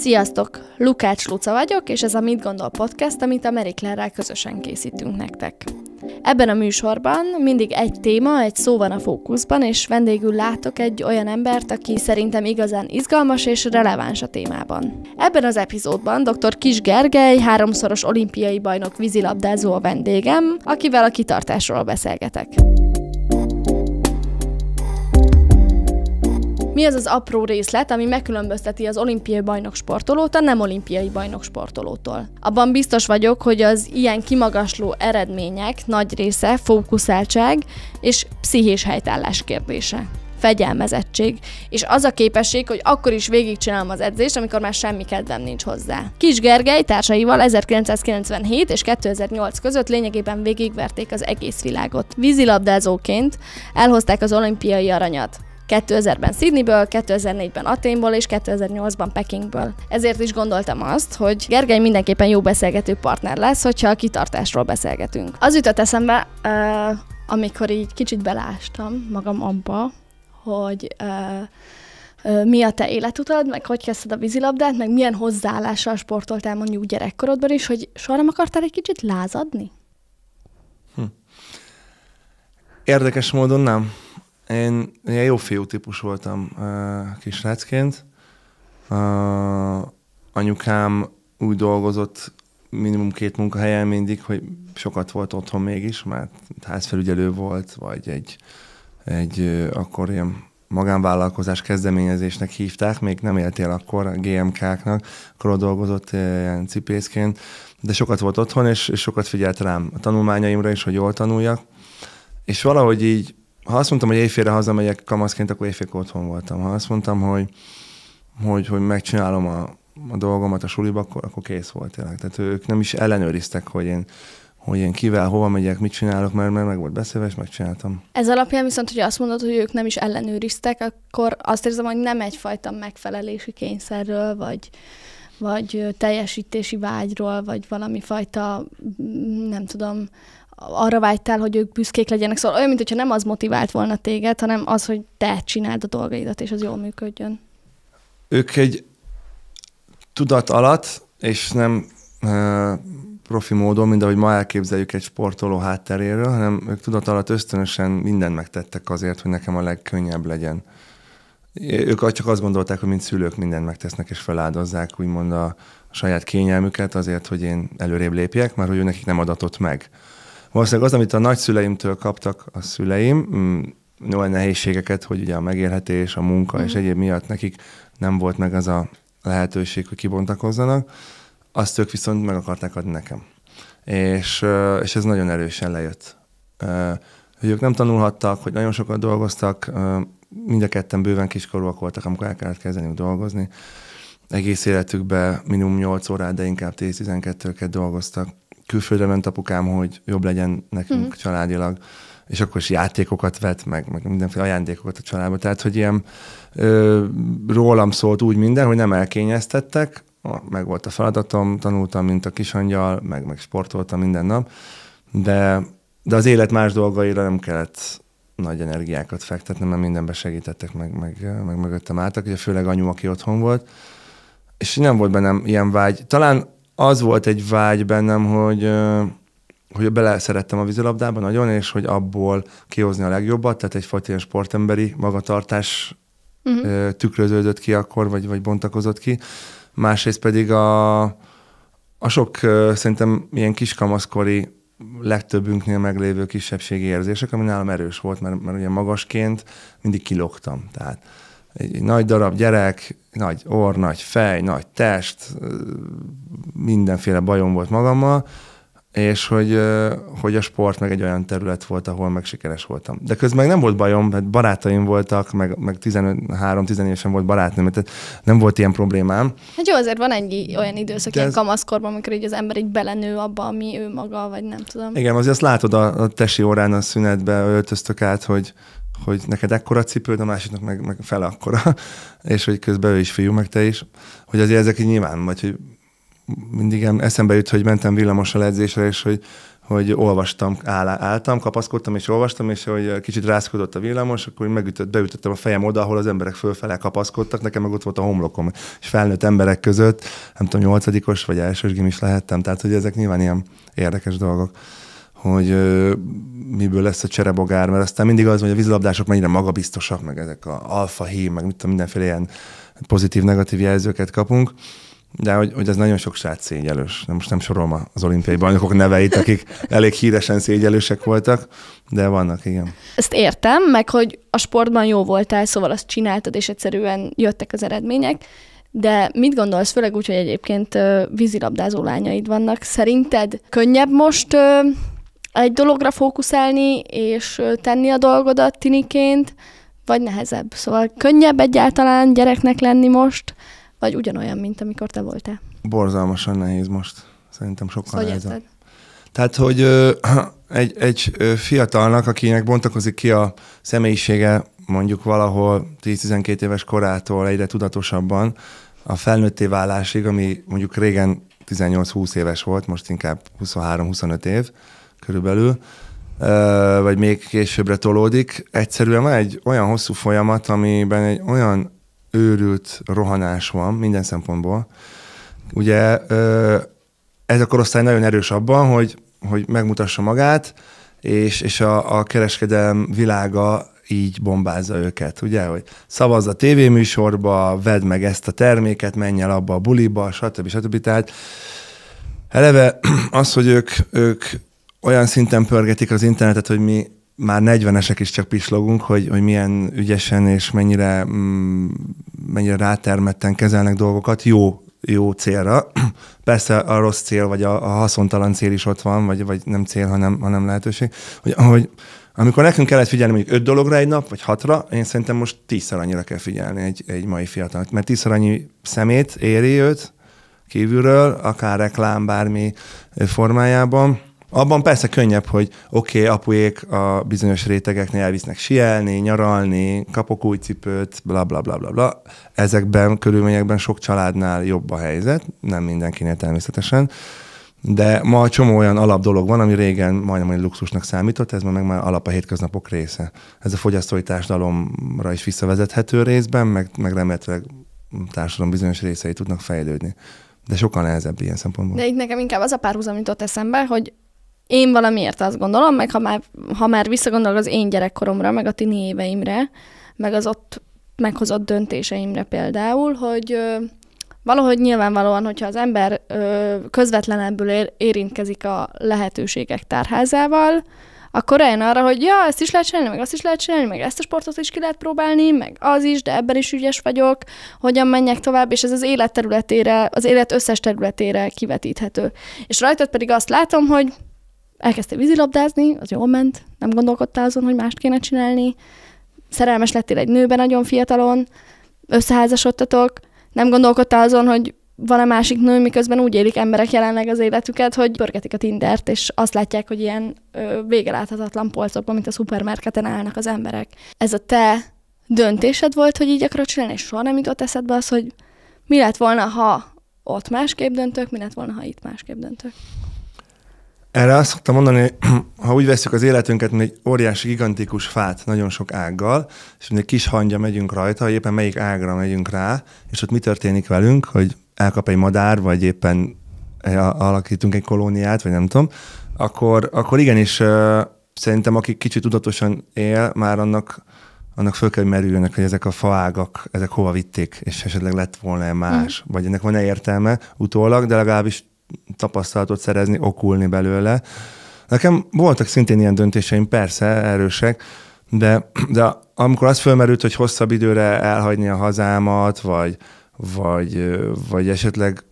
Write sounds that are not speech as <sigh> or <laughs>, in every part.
Sziasztok! Lukács Luca vagyok, és ez a Mit Gondol Podcast, amit a Meriklerrel közösen készítünk nektek. Ebben a műsorban mindig egy téma, egy szó van a fókuszban, és vendégül látok egy olyan embert, aki szerintem igazán izgalmas és releváns a témában. Ebben az epizódban dr. Kis Gergely, háromszoros olimpiai bajnok vízilabdázó a vendégem, akivel a kitartásról beszélgetek. Mi az az apró részlet, ami megkülönbözteti az olimpiai bajnok sportolót a nem olimpiai bajnok sportolótól? Abban biztos vagyok, hogy az ilyen kimagasló eredmények nagy része fókuszáltság és pszichés helytállás kérdése fegyelmezettség, és az a képesség, hogy akkor is végigcsinálom az edzést, amikor már semmi kedvem nincs hozzá. Kis Gergely társaival 1997 és 2008 között lényegében végigverték az egész világot. Vízilabdázóként elhozták az olimpiai aranyat. 2000-ben Sydneyből, 2004-ben Aténból és 2008-ban Pekingből. Ezért is gondoltam azt, hogy Gergely mindenképpen jó beszélgető partner lesz, hogyha a kitartásról beszélgetünk. Az jutott eszembe, uh, amikor így kicsit belástam magam abba, hogy uh, mi a te életutad, meg hogy kezdted a vízilabdát, meg milyen hozzáállással sportoltál mondjuk gyerekkorodban is, hogy soha nem akartál egy kicsit lázadni? Hm. Érdekes módon nem. Én ilyen jó fiú típus voltam kisrácként. anyukám úgy dolgozott minimum két munkahelyen mindig, hogy sokat volt otthon mégis, mert házfelügyelő volt, vagy egy, egy akkor ilyen magánvállalkozás kezdeményezésnek hívták, még nem éltél akkor a GMK-knak, akkor ott dolgozott ilyen cipészként, de sokat volt otthon, és, és sokat figyelt rám a tanulmányaimra is, hogy jól tanuljak. És valahogy így ha azt mondtam, hogy éjfélre hazamegyek kamaszként, akkor éjfélk otthon voltam. Ha azt mondtam, hogy, hogy, hogy megcsinálom a, a dolgomat a suliba, akkor, akkor kész volt tényleg. Tehát ők nem is ellenőriztek, hogy én, hogy én kivel, hova megyek, mit csinálok, mert, mert meg volt beszélve, és megcsináltam. Ez alapján viszont, hogy azt mondod, hogy ők nem is ellenőriztek, akkor azt érzem, hogy nem egyfajta megfelelési kényszerről, vagy, vagy teljesítési vágyról, vagy valami fajta, nem tudom, arra vágytál, hogy ők büszkék legyenek. Szóval olyan, mintha nem az motivált volna téged, hanem az, hogy te csináld a dolgaidat, és az jól működjön. Ők egy tudat alatt, és nem uh, profi módon, mint ahogy ma elképzeljük egy sportoló hátteréről, hanem ők tudat alatt ösztönösen mindent megtettek azért, hogy nekem a legkönnyebb legyen. Ők csak azt gondolták, hogy mint szülők mindent megtesznek és feláldozzák, úgymond a saját kényelmüket azért, hogy én előrébb lépjek, mert hogy ő nekik nem adatott meg. Valószínűleg az, amit a nagyszüleimtől kaptak a szüleim, mm, olyan nehézségeket, hogy ugye a megélhetés, a munka mm. és mhm. egyéb miatt nekik nem volt meg az a lehetőség, hogy kibontakozzanak, azt ők viszont meg akarták adni nekem. És, és ez nagyon erősen lejött. Hogy ők nem tanulhattak, hogy nagyon sokat dolgoztak, mind a ketten bőven kiskorúak voltak, amikor el kellett kezdeni dolgozni. Egész életükben minimum 8 órát, de inkább 10-12-ket dolgoztak külföldre ment apukám, hogy jobb legyen nekünk mm. családilag, és akkor is játékokat vett, meg, meg mindenféle ajándékokat a családba. Tehát, hogy ilyen ö, rólam szólt úgy minden, hogy nem elkényeztettek, meg volt a feladatom, tanultam, mint a kisangyal, meg, meg sportoltam minden nap, de, de az élet más dolgaira nem kellett nagy energiákat fektetni, mert mindenben segítettek, meg, meg, meg mögöttem álltak, ugye főleg anyu, aki otthon volt, és nem volt bennem ilyen vágy. Talán az volt egy vágy bennem, hogy, hogy bele szerettem a vízilabdába nagyon, és hogy abból kihozni a legjobbat, tehát egyfajta ilyen sportemberi magatartás uh-huh. tükröződött ki akkor, vagy, vagy bontakozott ki. Másrészt pedig a, a sok szerintem ilyen kiskamaszkori legtöbbünknél meglévő kisebbségi érzések, ami nálam erős volt, mert, mert ugye magasként mindig kilogtam. Tehát egy, egy nagy darab gyerek, nagy orr, nagy fej, nagy test, mindenféle bajom volt magammal, és hogy, hogy a sport meg egy olyan terület volt, ahol meg sikeres voltam. De közben meg nem volt bajom, mert barátaim voltak, meg, meg 13-14 évesen volt barátnőm, tehát nem volt ilyen problémám. Hát jó, azért van egy olyan időszak, De ilyen ez... kamaszkorban, amikor így az ember így belenő abba, ami ő maga, vagy nem tudom. Igen, azért azt látod a, a tesi órán a szünetbe öltöztök át, hogy hogy neked ekkora cipőd, a másiknak meg, meg fel akkora, <laughs> és hogy közben ő is fiú, meg te is, hogy azért ezek így nyilván, vagy hogy mindig eszembe jut, hogy mentem villamossal edzésre, és hogy, hogy olvastam, áll, álltam, kapaszkodtam és olvastam, és hogy kicsit rászkodott a villamos, akkor megütött, beütöttem a fejem oda, ahol az emberek fölfele kapaszkodtak, nekem meg ott volt a homlokom. És felnőtt emberek között, nem tudom, nyolcadikos vagy elsős gimis lehettem, tehát hogy ezek nyilván ilyen érdekes dolgok hogy miből lesz a cserebogár, mert aztán mindig az, hogy a vízlabdások mennyire magabiztosak, meg ezek a alfa hím, meg mit tudom, mindenféle ilyen pozitív-negatív jelzőket kapunk, de hogy, hogy ez nagyon sok srác szégyelős. De most nem sorolom az olimpiai bajnokok neveit, akik elég híresen szégyelősek voltak, de vannak, igen. Ezt értem, meg hogy a sportban jó voltál, szóval azt csináltad, és egyszerűen jöttek az eredmények, de mit gondolsz, főleg úgy, hogy egyébként vízilabdázó lányaid vannak, szerinted könnyebb most egy dologra fókuszálni és tenni a dolgodat tiniként, vagy nehezebb. Szóval könnyebb egyáltalán gyereknek lenni most, vagy ugyanolyan, mint amikor te voltál. Borzalmasan nehéz most. Szerintem sokkal szóval nehezebb. Érted? Tehát, hogy ö, <clears throat> egy, egy fiatalnak, akinek bontakozik ki a személyisége mondjuk valahol 10-12 éves korától egyre tudatosabban, a felnőtté válásig, ami mondjuk régen 18-20 éves volt, most inkább 23-25 év, körülbelül, vagy még későbbre tolódik. Egyszerűen van egy olyan hosszú folyamat, amiben egy olyan őrült rohanás van minden szempontból. Ugye ez a korosztály nagyon erős abban, hogy, hogy megmutassa magát, és, és a, a kereskedelem világa így bombázza őket, ugye, hogy szavazz a tévéműsorba, vedd meg ezt a terméket, menj el abba a buliba, stb. stb. stb. Tehát eleve az, hogy ők, ők olyan szinten pörgetik az internetet, hogy mi már 40-esek is csak pislogunk, hogy, hogy milyen ügyesen és mennyire, mm, mennyire rátermetten kezelnek dolgokat jó, jó célra. <clears throat> Persze a rossz cél, vagy a, a haszontalan cél is ott van, vagy, vagy nem cél, hanem, hanem lehetőség. Hogy, ahogy, amikor nekünk kellett figyelni mondjuk öt dologra egy nap, vagy hatra, én szerintem most tízszer annyira kell figyelni egy, egy mai fiatal, mert tízszer annyi szemét éri őt kívülről, akár reklám, bármi formájában, abban persze könnyebb, hogy oké, okay, apuék a bizonyos rétegeknél elvisznek sielni, nyaralni, kapok új cipőt, bla bla bla bla bla. Ezekben körülményekben sok családnál jobb a helyzet, nem mindenkinél természetesen. De ma csomó olyan alap dolog van, ami régen majdnem egy luxusnak számított, ez ma meg már alap a hétköznapok része. Ez a fogyasztói társadalomra is visszavezethető részben, meg, meg remélhetőleg társadalom bizonyos részei tudnak fejlődni. De sokkal nehezebb ilyen szempontból. De itt nekem inkább az a párhuzam jutott eszembe, hogy én valamiért azt gondolom, meg ha már, ha már visszagondolok az én gyerekkoromra, meg a tini éveimre, meg az ott meghozott döntéseimre például, hogy ö, valahogy nyilvánvalóan, hogyha az ember ö, közvetlenebbül ér, érintkezik a lehetőségek tárházával, akkor eljön arra, hogy ja, ezt is lehet csinálni, meg azt is lehet csinálni, meg ezt a sportot is ki lehet próbálni, meg az is, de ebben is ügyes vagyok, hogyan menjek tovább, és ez az élet területére, az élet összes területére kivetíthető. És rajtad pedig azt látom, hogy elkezdtél vízilabdázni, az jól ment, nem gondolkodtál azon, hogy mást kéne csinálni, szerelmes lettél egy nőben nagyon fiatalon, összeházasodtatok, nem gondolkodtál azon, hogy van-e másik nő, miközben úgy élik emberek jelenleg az életüket, hogy pörgetik a Tindert, és azt látják, hogy ilyen ö, végeláthatatlan polcokban, mint a szupermarketen állnak az emberek. Ez a te döntésed volt, hogy így akarod csinálni, és soha nem jutott eszedbe az, hogy mi lett volna, ha ott másképp döntök, mi lett volna, ha itt másképp döntök. Erre azt szoktam mondani, <clears throat> ha úgy veszük az életünket, mint egy óriási, gigantikus fát nagyon sok ággal, és mint egy kis hangya megyünk rajta, hogy éppen melyik ágra megyünk rá, és ott mi történik velünk, hogy elkap egy madár, vagy éppen eh, alakítunk egy kolóniát, vagy nem tudom, akkor, akkor igenis szerintem, aki kicsit tudatosan él, már annak, annak föl kell merüljönnek, hogy ezek a faágak, ezek hova vitték, és esetleg lett volna -e más, mm. vagy ennek van-e értelme utólag, de legalábbis tapasztalatot szerezni, okulni belőle. Nekem voltak szintén ilyen döntéseim, persze, erősek, de, de amikor az fölmerült, hogy hosszabb időre elhagyni a hazámat, vagy, vagy, vagy esetleg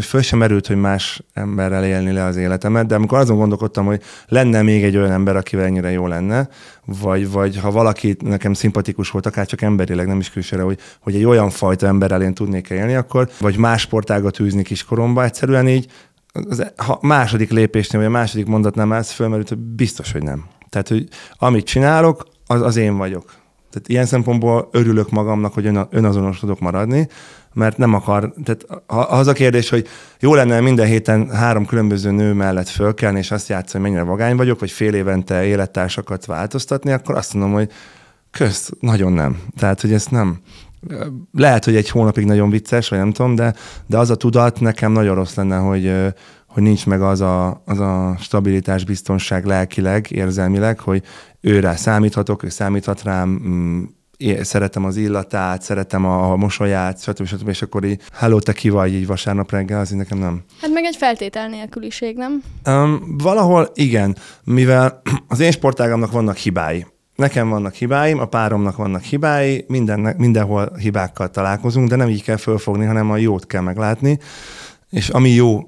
föl sem merült, hogy más emberrel élni le az életemet, de amikor azon gondolkodtam, hogy lenne még egy olyan ember, akivel ennyire jó lenne, vagy, vagy ha valaki nekem szimpatikus volt, akár csak emberileg, nem is külsőre, hogy, hogy egy olyan fajta emberrel én tudnék élni, akkor, vagy más sportágat űzni kiskoromba, egyszerűen így az, e- ha második lépésnél, vagy a második mondatnál állsz, fölmerült, hogy biztos, hogy nem. Tehát, hogy amit csinálok, az, az én vagyok. Tehát ilyen szempontból örülök magamnak, hogy önazonos tudok maradni, mert nem akar, tehát ha, az a kérdés, hogy jó lenne minden héten három különböző nő mellett fölkelni, és azt játszani, hogy mennyire vagány vagyok, vagy fél évente élettársakat változtatni, akkor azt mondom, hogy kösz, nagyon nem. Tehát, hogy ezt nem, lehet, hogy egy hónapig nagyon vicces, vagy nem tudom, de, de az a tudat nekem nagyon rossz lenne, hogy, hogy nincs meg az a, az a stabilitás, biztonság lelkileg, érzelmileg, hogy őre számíthatok, ő számíthat rám, mm, én szeretem az illatát, szeretem a mosolyát, stb. stb. És akkor így, hello, te ki vagy így vasárnap reggel, az nekem nem. Hát meg egy feltétel nélküliség, nem? Um, valahol igen, mivel <clears throat> az én sportágamnak vannak hibái Nekem vannak hibáim, a páromnak vannak hibái, minden, mindenhol hibákkal találkozunk, de nem így kell fölfogni, hanem a jót kell meglátni. És ami jó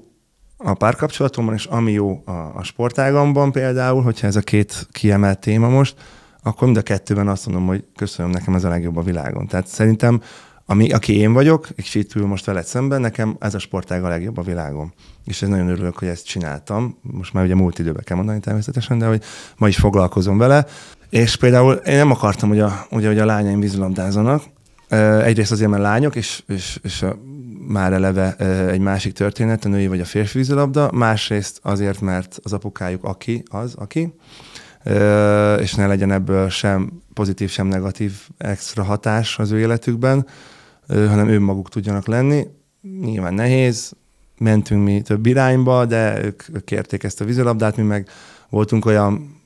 a párkapcsolatomban, és ami jó a, a sportágamban például, hogyha ez a két kiemelt téma most, akkor mind a kettőben azt mondom, hogy köszönöm, nekem ez a legjobb a világon. Tehát szerintem, ami, aki én vagyok, és itt ül most veled szemben, nekem ez a sportág a legjobb a világon. És ez nagyon örülök, hogy ezt csináltam. Most már ugye múlt időben kell mondani természetesen, de hogy ma is foglalkozom vele. És például én nem akartam, hogy a, ugye, hogy a lányaim vízilabdázzanak. Egyrészt azért, mert lányok, és, és, és a, már eleve egy másik történet, a női vagy a férfi vízilabda. Másrészt azért, mert az apukájuk aki, az aki. És ne legyen ebből sem pozitív, sem negatív extra hatás az ő életükben, hanem ő maguk tudjanak lenni. Nyilván nehéz, mentünk mi több irányba, de ők kérték ezt a vízilabdát, mi meg voltunk olyan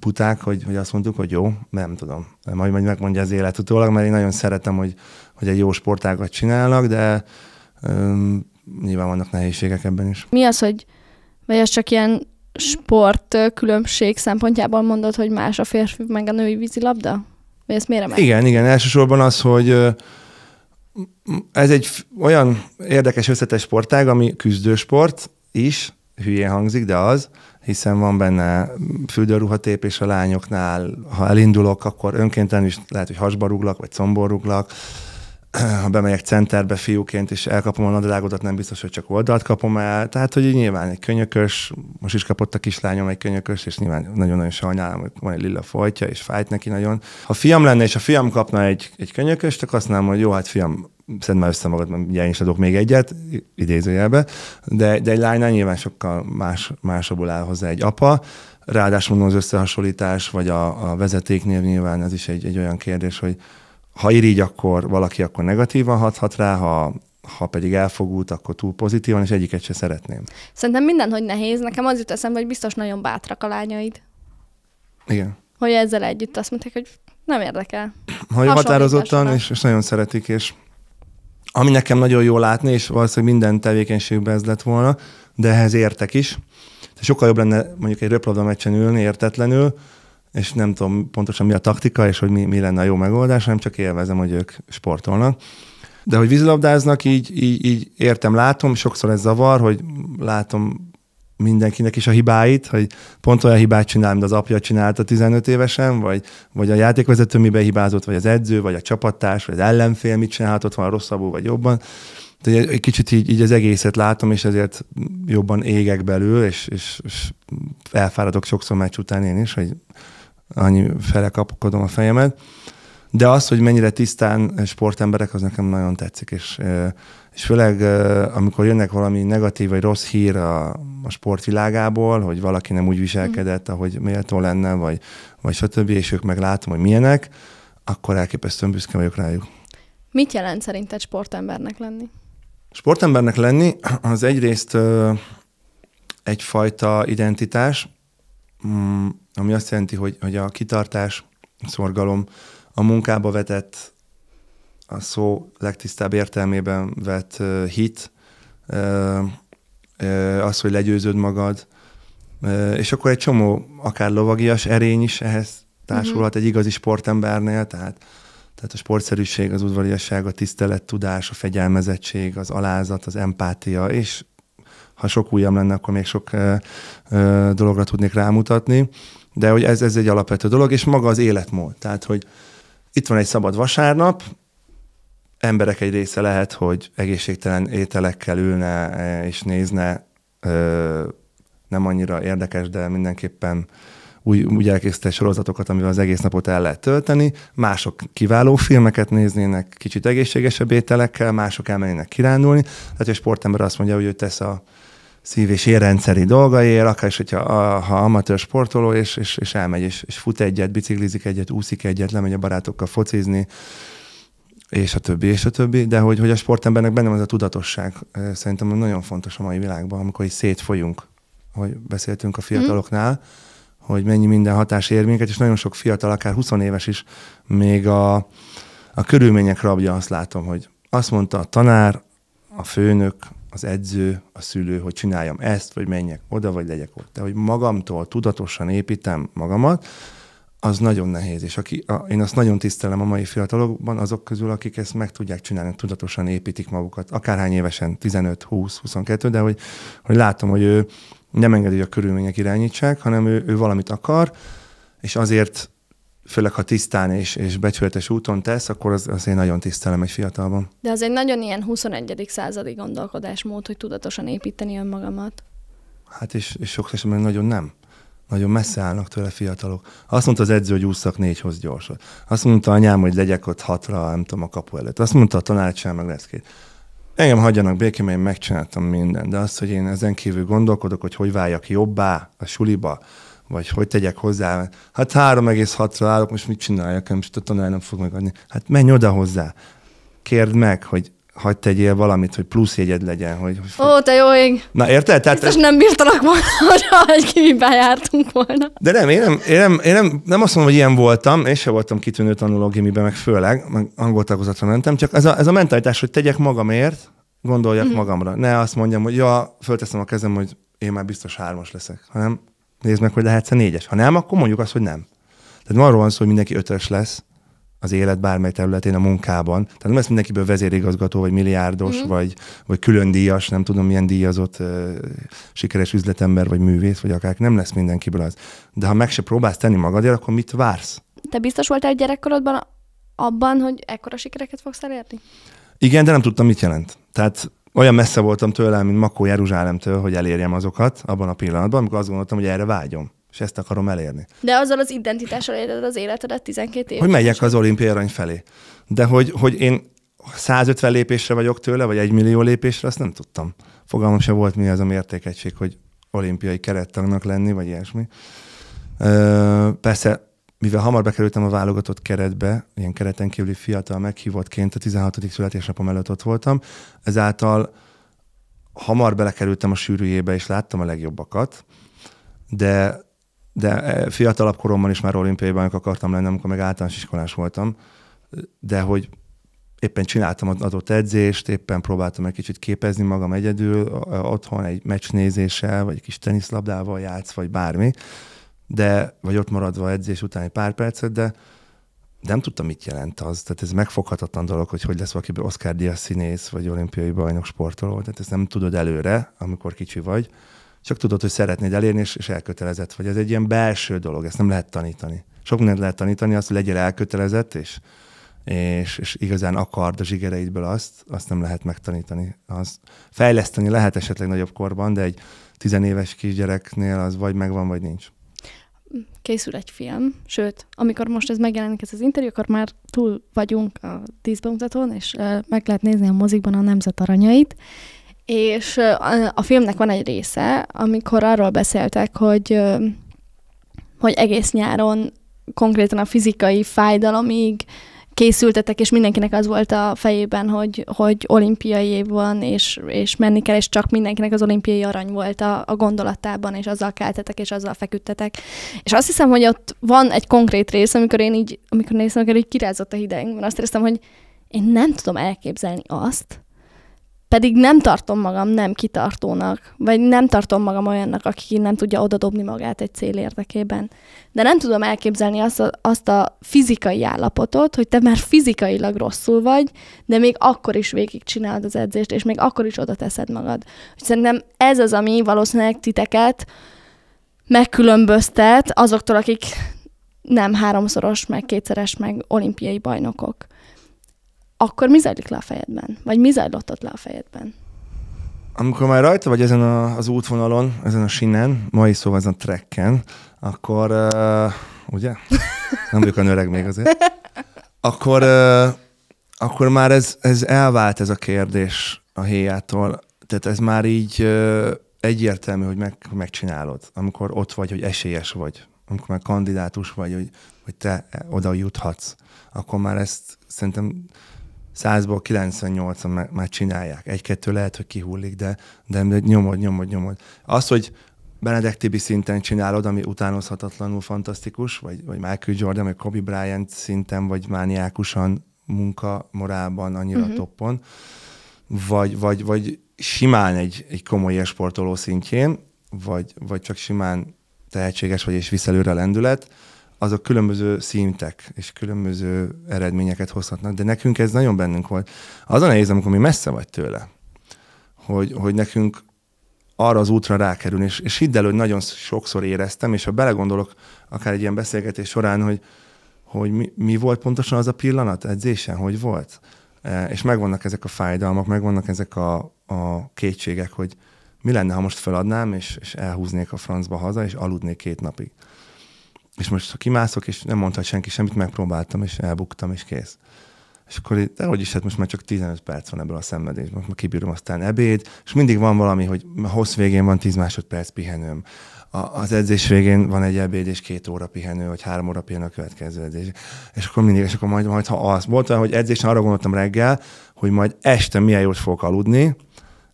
buták, hogy, hogy azt mondtuk, hogy jó, nem tudom. Majd, majd megmondja az élet utólag, mert én nagyon szeretem, hogy, hogy egy jó sportágat csinálnak, de öm, nyilván vannak nehézségek ebben is. Mi az, hogy, vagy ez csak ilyen sport különbség szempontjából mondod, hogy más a férfi meg a női vízilabda? Vagy ezt miért Igen, igen. Elsősorban az, hogy ez egy olyan érdekes összetes sportág, ami küzdősport is, hülyén hangzik, de az, hiszen van benne füldőruhatépés a lányoknál, ha elindulok, akkor önkénten is lehet, hogy hasbaruglak, vagy szomboruglak, <clears throat> ha bemegyek centerbe fiúként, és elkapom a nadrágodat, nem biztos, hogy csak oldalt kapom el. Tehát, hogy nyilván egy könyökös, most is kapott a kislányom egy könyökös, és nyilván nagyon-nagyon sajnálom, hogy van egy lila folytja, és fájt neki nagyon. Ha fiam lenne, és a fiam kapna egy, egy könyököst, akkor azt mondom, hogy jó, hát fiam, szedd már össze magad, mert ugye én is adok még egyet, idézőjelbe, de, de egy lánynál nyilván sokkal más, másabbul áll hozzá egy apa, ráadásul az összehasonlítás, vagy a, a vezetéknél nyilván ez is egy, egy olyan kérdés, hogy ha irigy, akkor valaki akkor negatívan hathat rá, ha ha pedig elfogult, akkor túl pozitívan, és egyiket se szeretném. Szerintem minden, hogy nehéz. Nekem az jut eszembe, hogy biztos nagyon bátrak a lányaid. Igen. Hogy ezzel együtt azt mondták, hogy nem érdekel. Hogy határozottan, és, és nagyon szeretik, és ami nekem nagyon jó látni, és valószínűleg minden tevékenységben ez lett volna, de ehhez értek is. Sokkal jobb lenne mondjuk egy röplabda meccsen ülni értetlenül, és nem tudom pontosan mi a taktika, és hogy mi, mi lenne a jó megoldás, hanem csak élvezem, hogy ők sportolnak. De hogy vízilabdáznak, így, így, így értem, látom, sokszor ez zavar, hogy látom mindenkinek is a hibáit, hogy pont olyan hibát csinál, mint az apja csinálta 15 évesen, vagy, vagy a játékvezető miben hibázott, vagy az edző, vagy a csapattárs, vagy az ellenfél mit csinálhatott van rosszabbul, vagy jobban. de egy kicsit így, így az egészet látom, és ezért jobban égek belül, és, és, és elfáradok sokszor meccs után én is, hogy annyi fele kapkodom a fejemet. De az, hogy mennyire tisztán sportemberek, az nekem nagyon tetszik, és, és főleg amikor jönnek valami negatív vagy rossz hír a, a sportvilágából, hogy valaki nem úgy viselkedett, ahogy méltó lenne, vagy, vagy stb., és ők meg látom, hogy milyenek, akkor elképesztően büszke vagyok rájuk. Mit jelent szerinted sportembernek lenni? Sportembernek lenni az egyrészt egyfajta identitás, Mm, ami azt jelenti, hogy, hogy a kitartás, a szorgalom, a munkába vetett, a szó legtisztább értelmében vett hit, az, hogy legyőződ magad, és akkor egy csomó, akár lovagias erény is ehhez társulhat uh-huh. egy igazi sportembernél, tehát tehát a sportszerűség, az udvariasság, a tisztelet, tudás, a fegyelmezettség, az alázat, az empátia, és ha sok újam lenne, akkor még sok ö, eh, ö, eh, dologra tudnék rámutatni, de hogy ez, ez egy alapvető dolog, és maga az életmód. Tehát, hogy itt van egy szabad vasárnap, emberek egy része lehet, hogy egészségtelen ételekkel ülne eh, és nézne, ö, nem annyira érdekes, de mindenképpen úgy, úgy elkészített sorozatokat, amivel az egész napot el lehet tölteni, mások kiváló filmeket néznének, kicsit egészségesebb ételekkel, mások elmennének kirándulni. Tehát a sportember azt mondja, hogy ő tesz a szív- és érrendszeri dolgaiért, akár is, hogyha a, ha amatőr sportoló, és, és, és elmegy, és, és fut egyet, biciklizik egyet, úszik egyet, lemegy a barátokkal focizni, és a többi, és a többi, de hogy, hogy a sportembernek bennem az a tudatosság szerintem nagyon fontos a mai világban, amikor is szétfolyunk, hogy beszéltünk a mhm. fiataloknál, mm. hogy mennyi minden hatás ér minket, és nagyon sok fiatal, akár 20 éves is, még a, a körülmények rabja, azt látom, hogy azt mondta a tanár, a főnök, az edző, a szülő, hogy csináljam ezt, vagy menjek oda, vagy legyek ott. De hogy magamtól tudatosan építem magamat, az nagyon nehéz, és aki, a, én azt nagyon tisztelem a mai fiatalokban, azok közül, akik ezt meg tudják csinálni, tudatosan építik magukat, akárhány évesen, 15, 20, 22, de hogy, hogy látom, hogy ő nem engedi, hogy a körülmények irányítsák, hanem ő, ő valamit akar, és azért főleg ha tisztán és, és becsületes úton tesz, akkor az, az én nagyon tisztelem egy fiatalban. De az egy nagyon ilyen 21. századi gondolkodásmód, hogy tudatosan építeni önmagamat. Hát és, és sok esetben nagyon nem. Nagyon messze állnak tőle fiatalok. Azt mondta az edző, hogy úszak négyhoz gyorsan. Azt mondta anyám, hogy legyek ott hatra, nem tudom, a kapu előtt. Azt mondta a tanácsán, meg lesz két. Engem hagyjanak békén, mert én megcsináltam mindent. De azt, hogy én ezen kívül gondolkodok, hogy hogy váljak jobbá a suliba, vagy hogy tegyek hozzá. Hát 3,6-ra állok, most mit csináljak, most a tanár nem fog megadni. Hát menj oda hozzá, kérd meg, hogy hagyd tegyél valamit, hogy plusz jegyed legyen. Hogy, hogy Ó, te jó ég! Na érted? Tehát Biztos ez... nem bírtalak volna, <laughs> ha egy kivibá jártunk volna. De nem, én nem, én nem, én nem, nem azt mondom, hogy ilyen voltam, én sem voltam kitűnő tanuló gimiben, meg főleg, meg angol tagozatra mentem, csak ez a, ez a mentalitás, hogy tegyek magamért, gondoljak mm-hmm. magamra. Ne azt mondjam, hogy ja, fölteszem a kezem, hogy én már biztos hármas leszek, hanem nézd meg, hogy lehetsz-e négyes. Ha nem, akkor mondjuk azt, hogy nem. Tehát van arról van szó, hogy mindenki ötös lesz az élet bármely területén, a munkában. Tehát nem lesz mindenkiből vezérigazgató, vagy milliárdos, mm-hmm. vagy, vagy külön díjas, nem tudom milyen díjazott, uh, sikeres üzletember, vagy művész, vagy akár nem lesz mindenkiből az. De ha meg se próbálsz tenni magadért, akkor mit vársz? Te biztos voltál gyerekkorodban abban, hogy ekkora sikereket fogsz elérni? Igen, de nem tudtam, mit jelent. Tehát olyan messze voltam tőle, mint Makó Jeruzsálemtől, hogy elérjem azokat abban a pillanatban, amikor azt gondoltam, hogy erre vágyom és ezt akarom elérni. De azzal az identitással éled az életedet 12 év. Hogy megyek az olimpiai arany felé. De hogy, hogy én 150 lépésre vagyok tőle, vagy egy millió lépésre, azt nem tudtam. Fogalmam sem volt, mi az a mértékegység, hogy olimpiai kerettagnak lenni, vagy ilyesmi. Ö, persze mivel hamar bekerültem a válogatott keretbe, ilyen kereten kívüli fiatal meghívottként, a 16. születésnapom előtt ott voltam, ezáltal hamar belekerültem a sűrűjébe, és láttam a legjobbakat, de, de fiatalabb koromban is már olimpiai bajnok akartam lenni, amikor meg általános iskolás voltam, de hogy éppen csináltam az adott edzést, éppen próbáltam egy kicsit képezni magam egyedül, otthon egy meccs nézéssel, vagy egy kis teniszlabdával játsz, vagy bármi, de, vagy ott maradva edzés után egy pár percet, de nem tudtam, mit jelent az. Tehát ez megfoghatatlan dolog, hogy hogy lesz valaki Oscar Díaz színész, vagy olimpiai bajnok sportoló. Tehát ezt nem tudod előre, amikor kicsi vagy. Csak tudod, hogy szeretnéd elérni, és, és elkötelezett vagy. Ez egy ilyen belső dolog, ezt nem lehet tanítani. Sok mindent lehet tanítani, azt, hogy legyél elkötelezett, és, és, és igazán akard a zsigereidből azt, azt nem lehet megtanítani. Azt fejleszteni lehet esetleg nagyobb korban, de egy tizenéves kisgyereknél az vagy megvan, vagy nincs készül egy film, sőt, amikor most ez megjelenik ez az interjú, akkor már túl vagyunk a tíz és meg lehet nézni a mozikban a Nemzet Aranyait, és a filmnek van egy része, amikor arról beszéltek, hogy, hogy egész nyáron konkrétan a fizikai fájdalomig készültetek, és mindenkinek az volt a fejében, hogy, hogy olimpiai év van, és, és menni kell, és csak mindenkinek az olimpiai arany volt a, a gondolatában, és azzal keltetek, és azzal feküdtetek. És azt hiszem, hogy ott van egy konkrét rész, amikor én így, amikor néztem, akkor így kirázott a hideg, mert azt éreztem, hogy én nem tudom elképzelni azt, pedig nem tartom magam nem kitartónak, vagy nem tartom magam olyannak, aki nem tudja dobni magát egy cél érdekében. De nem tudom elképzelni azt a, azt a fizikai állapotot, hogy te már fizikailag rosszul vagy, de még akkor is végigcsinálod az edzést, és még akkor is oda teszed magad. Hogy szerintem ez az, ami valószínűleg titeket megkülönböztet azoktól, akik nem háromszoros, meg kétszeres, meg olimpiai bajnokok akkor mi zajlik le a fejedben? Vagy mi zajlott ott le a fejedben? Amikor már rajta vagy ezen a, az útvonalon, ezen a sinen, mai szóval ezen a trekken, akkor, uh, ugye? Nem vagyok a öreg még azért. Akkor, uh, akkor már ez, ez elvált ez a kérdés a héjától. Tehát ez már így uh, egyértelmű, hogy meg, megcsinálod. Amikor ott vagy, hogy esélyes vagy. Amikor már kandidátus vagy, hogy, hogy te oda juthatsz. Akkor már ezt szerintem százból 98-an már csinálják. Egy-kettő lehet, hogy kihullik, de, de nyomod, nyomod, nyomod. Az, hogy Benedek Tibi szinten csinálod, ami utánozhatatlanul fantasztikus, vagy, vagy Michael Jordan, vagy Kobe Bryant szinten, vagy mániákusan munka morálban annyira uh-huh. toppon, vagy, vagy, vagy simán egy, egy komoly sportoló szintjén, vagy, vagy csak simán tehetséges vagy és visz előre a lendület, azok különböző szintek és különböző eredményeket hozhatnak, de nekünk ez nagyon bennünk volt. Az a nehéz, amikor mi messze vagy tőle, hogy, hogy nekünk arra az útra rákerül, és, és hidd el, hogy nagyon sokszor éreztem, és ha belegondolok akár egy ilyen beszélgetés során, hogy, hogy mi, mi volt pontosan az a pillanat edzésen, hogy volt. E, és megvannak ezek a fájdalmak, megvannak ezek a, a kétségek, hogy mi lenne, ha most feladnám, és, és elhúznék a francba haza, és aludnék két napig és most ha kimászok, és nem mondta senki semmit, megpróbáltam, és elbuktam, és kész. És akkor itt de hogy is, hát most már csak 15 perc van ebből a szenvedésből, most már kibírom aztán ebéd, és mindig van valami, hogy a hossz végén van 10 másodperc pihenőm. A, az edzés végén van egy ebéd, és két óra pihenő, vagy három óra pihenő a következő edzés. És akkor mindig, és akkor majd, majd ha az volt, hogy edzésen arra gondoltam reggel, hogy majd este milyen jót fogok aludni,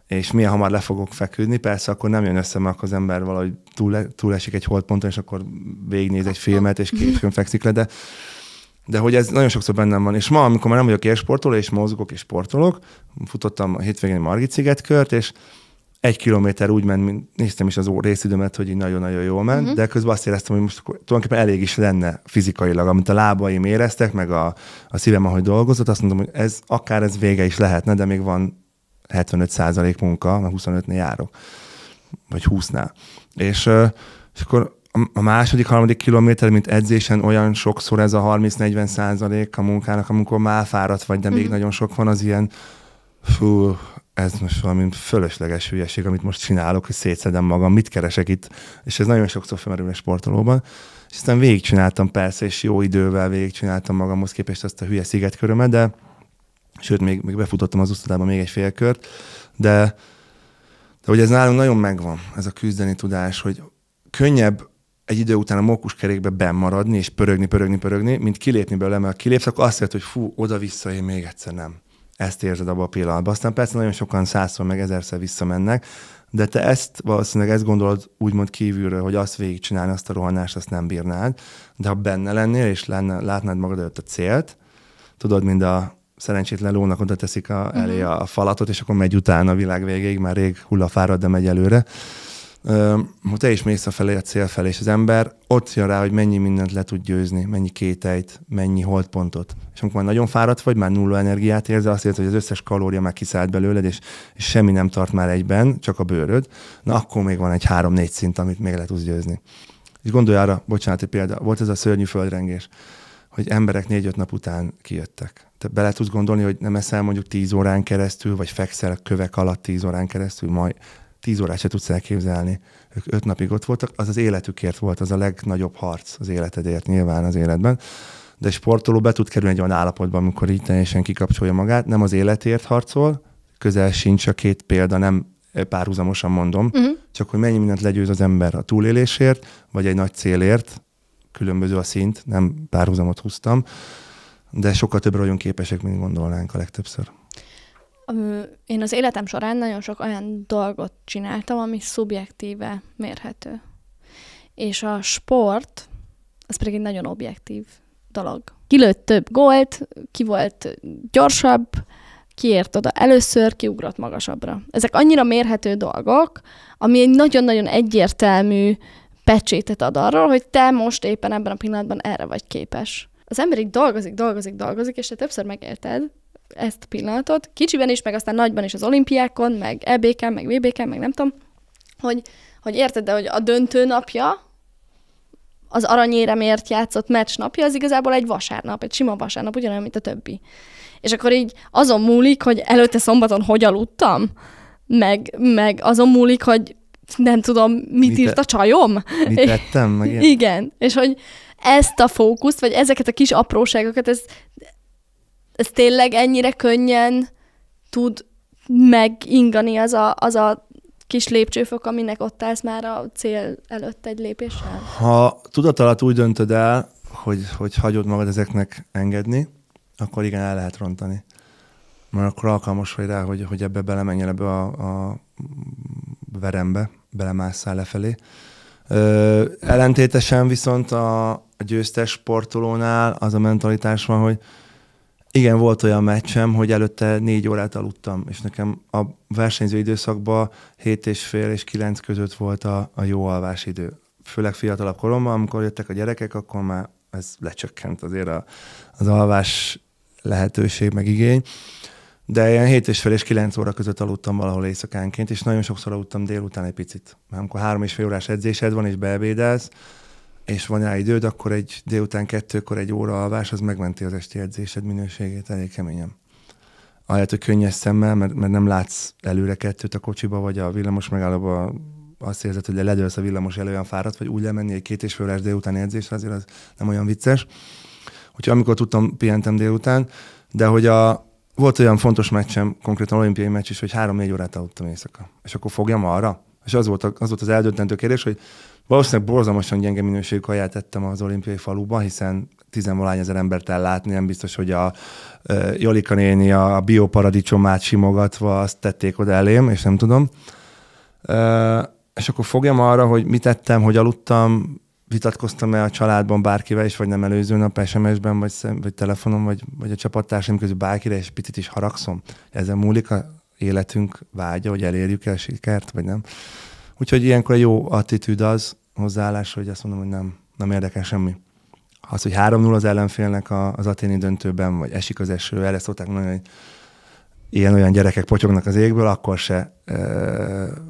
és milyen hamar le fogok feküdni, persze akkor nem jön össze, mert az ember valahogy túl, túlesik egy holdponton, és akkor végignéz egy filmet, és későn fekszik le, de, de hogy ez nagyon sokszor bennem van. És ma, amikor már nem vagyok élsportoló, és mozgok és sportolok, futottam a hétvégén Margit sziget kört, és egy kilométer úgy ment, mint néztem is az részidőmet, hogy így nagyon-nagyon jól ment, uh-huh. de közben azt éreztem, hogy most tulajdonképpen elég is lenne fizikailag, amit a lábaim éreztek, meg a, a szívem, ahogy dolgozott, azt mondom, hogy ez akár ez vége is lehetne, de még van 75% munka, mert 25-nél járok, vagy 20-nál. És, és akkor a második, harmadik kilométer, mint edzésen olyan sokszor ez a 30-40 százalék a munkának, amikor már fáradt vagy, de még mm-hmm. nagyon sok van, az ilyen, fú, ez most valami fölösleges hülyeség, amit most csinálok, hogy szétszedem magam, mit keresek itt, és ez nagyon sokszor felmerül a sportolóban. És aztán végigcsináltam persze, és jó idővel végigcsináltam magamhoz képest azt a hülye szigetkörömet, de sőt, még, még befutottam az úszodába még egy félkört, de, de hogy ez nálunk nagyon megvan, ez a küzdeni tudás, hogy könnyebb egy idő után a kerékbe bemaradni és pörögni, pörögni, pörögni, mint kilépni belőle, mert kilépsz, akkor azt jelenti, hogy fú, oda-vissza én még egyszer nem. Ezt érzed abban a pillanatban. Aztán persze nagyon sokan százszor meg ezerszer visszamennek, de te ezt valószínűleg ezt gondolod úgymond kívülről, hogy azt végigcsinálni, azt a rohanást, azt nem bírnád, de ha benne lennél, és lenne, látnád magad előtt a célt, tudod, mint a szerencsétlen lónak oda teszik a, mhm. elé a falatot, és akkor megy utána a világ végéig, már rég hullafárad, de megy előre. Ö, te is mész a felé, a cél felé, és az ember ott jön rá, hogy mennyi mindent le tud győzni, mennyi kétejt, mennyi holdpontot. És amikor már nagyon fáradt vagy, már nulla energiát érzel, azt érzed, hogy az összes kalória már kiszállt belőled, és, és semmi nem tart már egyben, csak a bőröd, na akkor még van egy három-négy szint, amit még le tudsz győzni. És gondolj arra, bocsánat, egy példa, volt ez a szörnyű földrengés hogy emberek négy-öt nap után kijöttek. Te bele tudsz gondolni, hogy nem eszel mondjuk tíz órán keresztül, vagy fekszel a kövek alatt tíz órán keresztül, majd tíz órát se tudsz elképzelni. Ők öt napig ott voltak, az az életükért volt, az a legnagyobb harc az életedért nyilván az életben. De sportoló be tud kerülni egy olyan állapotba, amikor így teljesen kikapcsolja magát, nem az életért harcol, közel sincs a két példa, nem párhuzamosan mondom, uh-huh. csak hogy mennyi mindent legyőz az ember a túlélésért, vagy egy nagy célért, különböző a szint, nem párhuzamot húztam, de sokkal többre vagyunk képesek, mint gondolnánk a legtöbbször. Én az életem során nagyon sok olyan dolgot csináltam, ami szubjektíve mérhető. És a sport, az pedig egy nagyon objektív dolog. Ki lőtt több gólt, ki volt gyorsabb, ki ért oda először, ki ugrott magasabbra. Ezek annyira mérhető dolgok, ami egy nagyon-nagyon egyértelmű pecsétet ad arról, hogy te most éppen ebben a pillanatban erre vagy képes. Az ember így dolgozik, dolgozik, dolgozik, és te többször megérted ezt a pillanatot, kicsiben is, meg aztán nagyban is az olimpiákon, meg EB-ken, meg VB-ken, meg nem tudom, hogy, hogy érted, de hogy a döntő napja, az aranyéremért játszott meccs napja, az igazából egy vasárnap, egy sima vasárnap, ugyanolyan, mint a többi. És akkor így azon múlik, hogy előtte szombaton hogy aludtam, meg, meg azon múlik, hogy nem tudom, mit, mit írt a csajom. Mit tettem? Meg ilyen. Igen, és hogy ezt a fókuszt, vagy ezeket a kis apróságokat, ez, ez tényleg ennyire könnyen tud megingani az a, az a kis lépcsőfok, aminek ott állsz már a cél előtt egy lépéssel? Ha tudat alatt úgy döntöd el, hogy, hogy hagyod magad ezeknek engedni, akkor igen, el lehet rontani. Mert akkor alkalmas vagy rá, hogy, hogy ebbe belemenjél ebbe a, a verembe, belemásszál lefelé. Ö, ellentétesen viszont a, győztes sportolónál az a mentalitás van, hogy igen, volt olyan meccsem, hogy előtte négy órát aludtam, és nekem a versenyző időszakban hét és fél és kilenc között volt a, a jó alvás idő. Főleg fiatalabb koromban, amikor jöttek a gyerekek, akkor már ez lecsökkent azért a, az alvás lehetőség, meg igény de ilyen 7 és fél és 9 óra között aludtam valahol éjszakánként, és nagyon sokszor aludtam délután egy picit. Mert amikor három és fél órás edzésed van, és beebédelsz, és van rá időd, akkor egy délután kettőkor egy óra alvás, az megmenti az esti edzésed minőségét elég keményen. Ahelyett, hogy könnyes szemmel, mert, mert nem látsz előre kettőt a kocsiba, vagy a villamos megállóba azt érzed, hogy ledőlsz a villamos elő olyan fáradt, vagy úgy lemenni egy két és fél órás délután edzésre, azért az nem olyan vicces. Úgyhogy amikor tudtam, pihentem délután, de hogy a, volt olyan fontos meccsem, konkrétan olimpiai meccs is, hogy három-négy órát aludtam éjszaka. És akkor fogjam arra? És az volt, a, az volt az eldöntendő kérdés, hogy valószínűleg borzalmasan gyenge minőségű kaját ettem az olimpiai faluban, hiszen tizenvalány ezer embert el látni, nem biztos, hogy a e, Jolika néni a bioparadicsomát simogatva azt tették oda elém, és nem tudom. E, és akkor fogjam arra, hogy mit ettem, hogy aludtam, vitatkoztam el a családban bárkivel is, vagy nem előző nap SMS-ben, vagy, vagy telefonon, vagy, vagy a csapattársaim közül bárkire, és picit is haragszom. Ezen múlik a életünk vágya, hogy elérjük el sikert, vagy nem. Úgyhogy ilyenkor a jó attitűd az, hozzáállás, hogy azt mondom, hogy nem, nem érdekel semmi. Az, hogy 3-0 az ellenfélnek a, az aténi döntőben, vagy esik az eső, erre szólták mondani, hogy ilyen-olyan gyerekek potyognak az égből, akkor se e,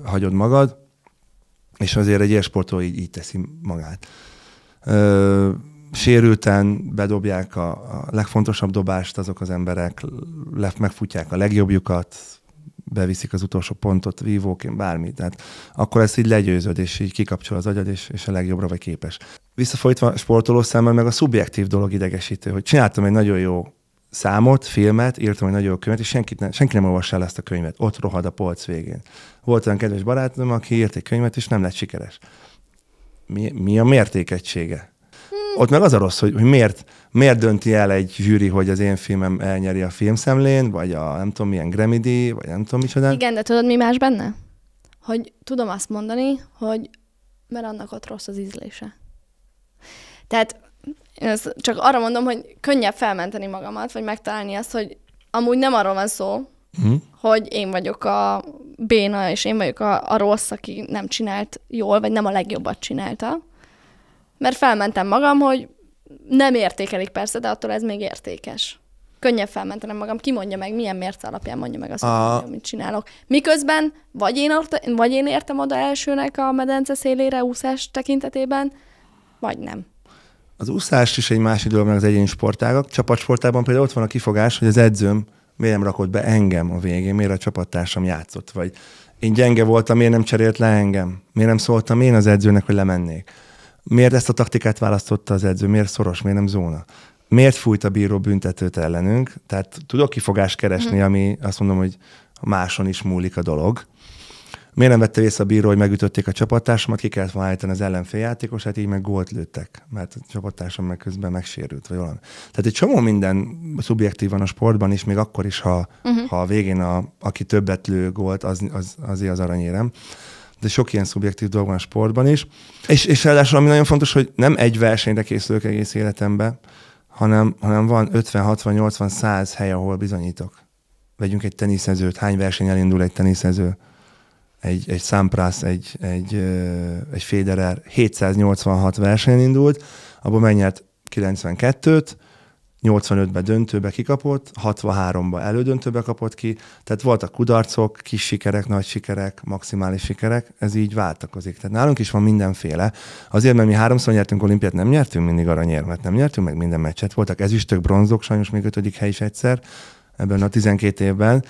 hagyod magad és azért egy élsportoló így, így teszi magát. Ö, sérülten bedobják a, a legfontosabb dobást azok az emberek, le, megfutják a legjobbjukat, beviszik az utolsó pontot vívóként, bármi. Tehát akkor ezt így legyőzöd, és így kikapcsol az agyad, és, és a legjobbra vagy képes. Visszafolytva sportoló szemmel, meg a szubjektív dolog idegesítő, hogy csináltam egy nagyon jó számot, filmet, írtam egy nagyon könyvet, és senki ne, senki nem olvassa el ezt a könyvet. Ott rohad a polc végén. Volt olyan kedves barátom, aki írt egy könyvet, és nem lett sikeres. Mi, mi a mértékegysége? Hmm. Ott meg az a rossz, hogy, hogy miért, miért dönti el egy zsűri, hogy az én filmem elnyeri a filmszemlén, vagy a nem tudom milyen Grammy díj, vagy nem tudom micsoda. Igen, de tudod mi más benne? Hogy tudom azt mondani, hogy mert annak ott rossz az ízlése. Tehát én ezt csak arra mondom, hogy könnyebb felmenteni magamat, vagy megtalálni azt, hogy amúgy nem arról van szó, hm? hogy én vagyok a béna, és én vagyok a, a rossz, aki nem csinált jól, vagy nem a legjobbat csinálta. Mert felmentem magam, hogy nem értékelik persze, de attól ez még értékes. Könnyebb felmentenem magam, ki mondja meg, milyen mérce alapján mondja meg azt, a... amit csinálok. Miközben vagy én, orta, vagy én értem oda elsőnek a medence szélére úszás tekintetében, vagy nem. Az úszás is egy másik dolog, az egyéni sportágak. Csapatsportában például ott van a kifogás, hogy az edzőm miért nem rakott be engem a végén, miért a csapattársam játszott, vagy én gyenge voltam, miért nem cserélt le engem, miért nem szóltam én az edzőnek, hogy lemennék. Miért ezt a taktikát választotta az edző, miért szoros, miért nem zóna. Miért fújt a bíró büntetőt ellenünk? Tehát tudok kifogást keresni, mhm. ami azt mondom, hogy máson is múlik a dolog Miért nem vette észre a bíró, hogy megütötték a csapattársamat, ki kellett volna állítani az ellenfél játékosát, így meg gólt lőttek, mert a csapattársam meg közben megsérült, vagy valami. Tehát egy csomó minden szubjektív van a sportban is, még akkor is, ha, uh-huh. ha a végén a, aki többet lő gólt, az, az, azért az aranyérem de sok ilyen szubjektív dolog van a sportban is. És, és ráadásul ami nagyon fontos, hogy nem egy versenyre készülök egész életembe, hanem, hanem van 50, 60, 80, 100 hely, ahol bizonyítok. Vegyünk egy teniszezőt, hány verseny elindul egy teniszező? egy, egy Sampras, egy, egy, egy Federer 786 versenyen indult, abban megnyert 92-t, 85-ben döntőbe kikapott, 63-ba elődöntőbe kapott ki, tehát voltak kudarcok, kis sikerek, nagy sikerek, maximális sikerek, ez így váltakozik. Tehát nálunk is van mindenféle. Azért, mert mi háromszor nyertünk olimpiát, nem nyertünk mindig aranyérmet, nem nyertünk meg minden meccset. Voltak ezüstök, bronzok, sajnos még ötödik hely is egyszer ebben a 12 évben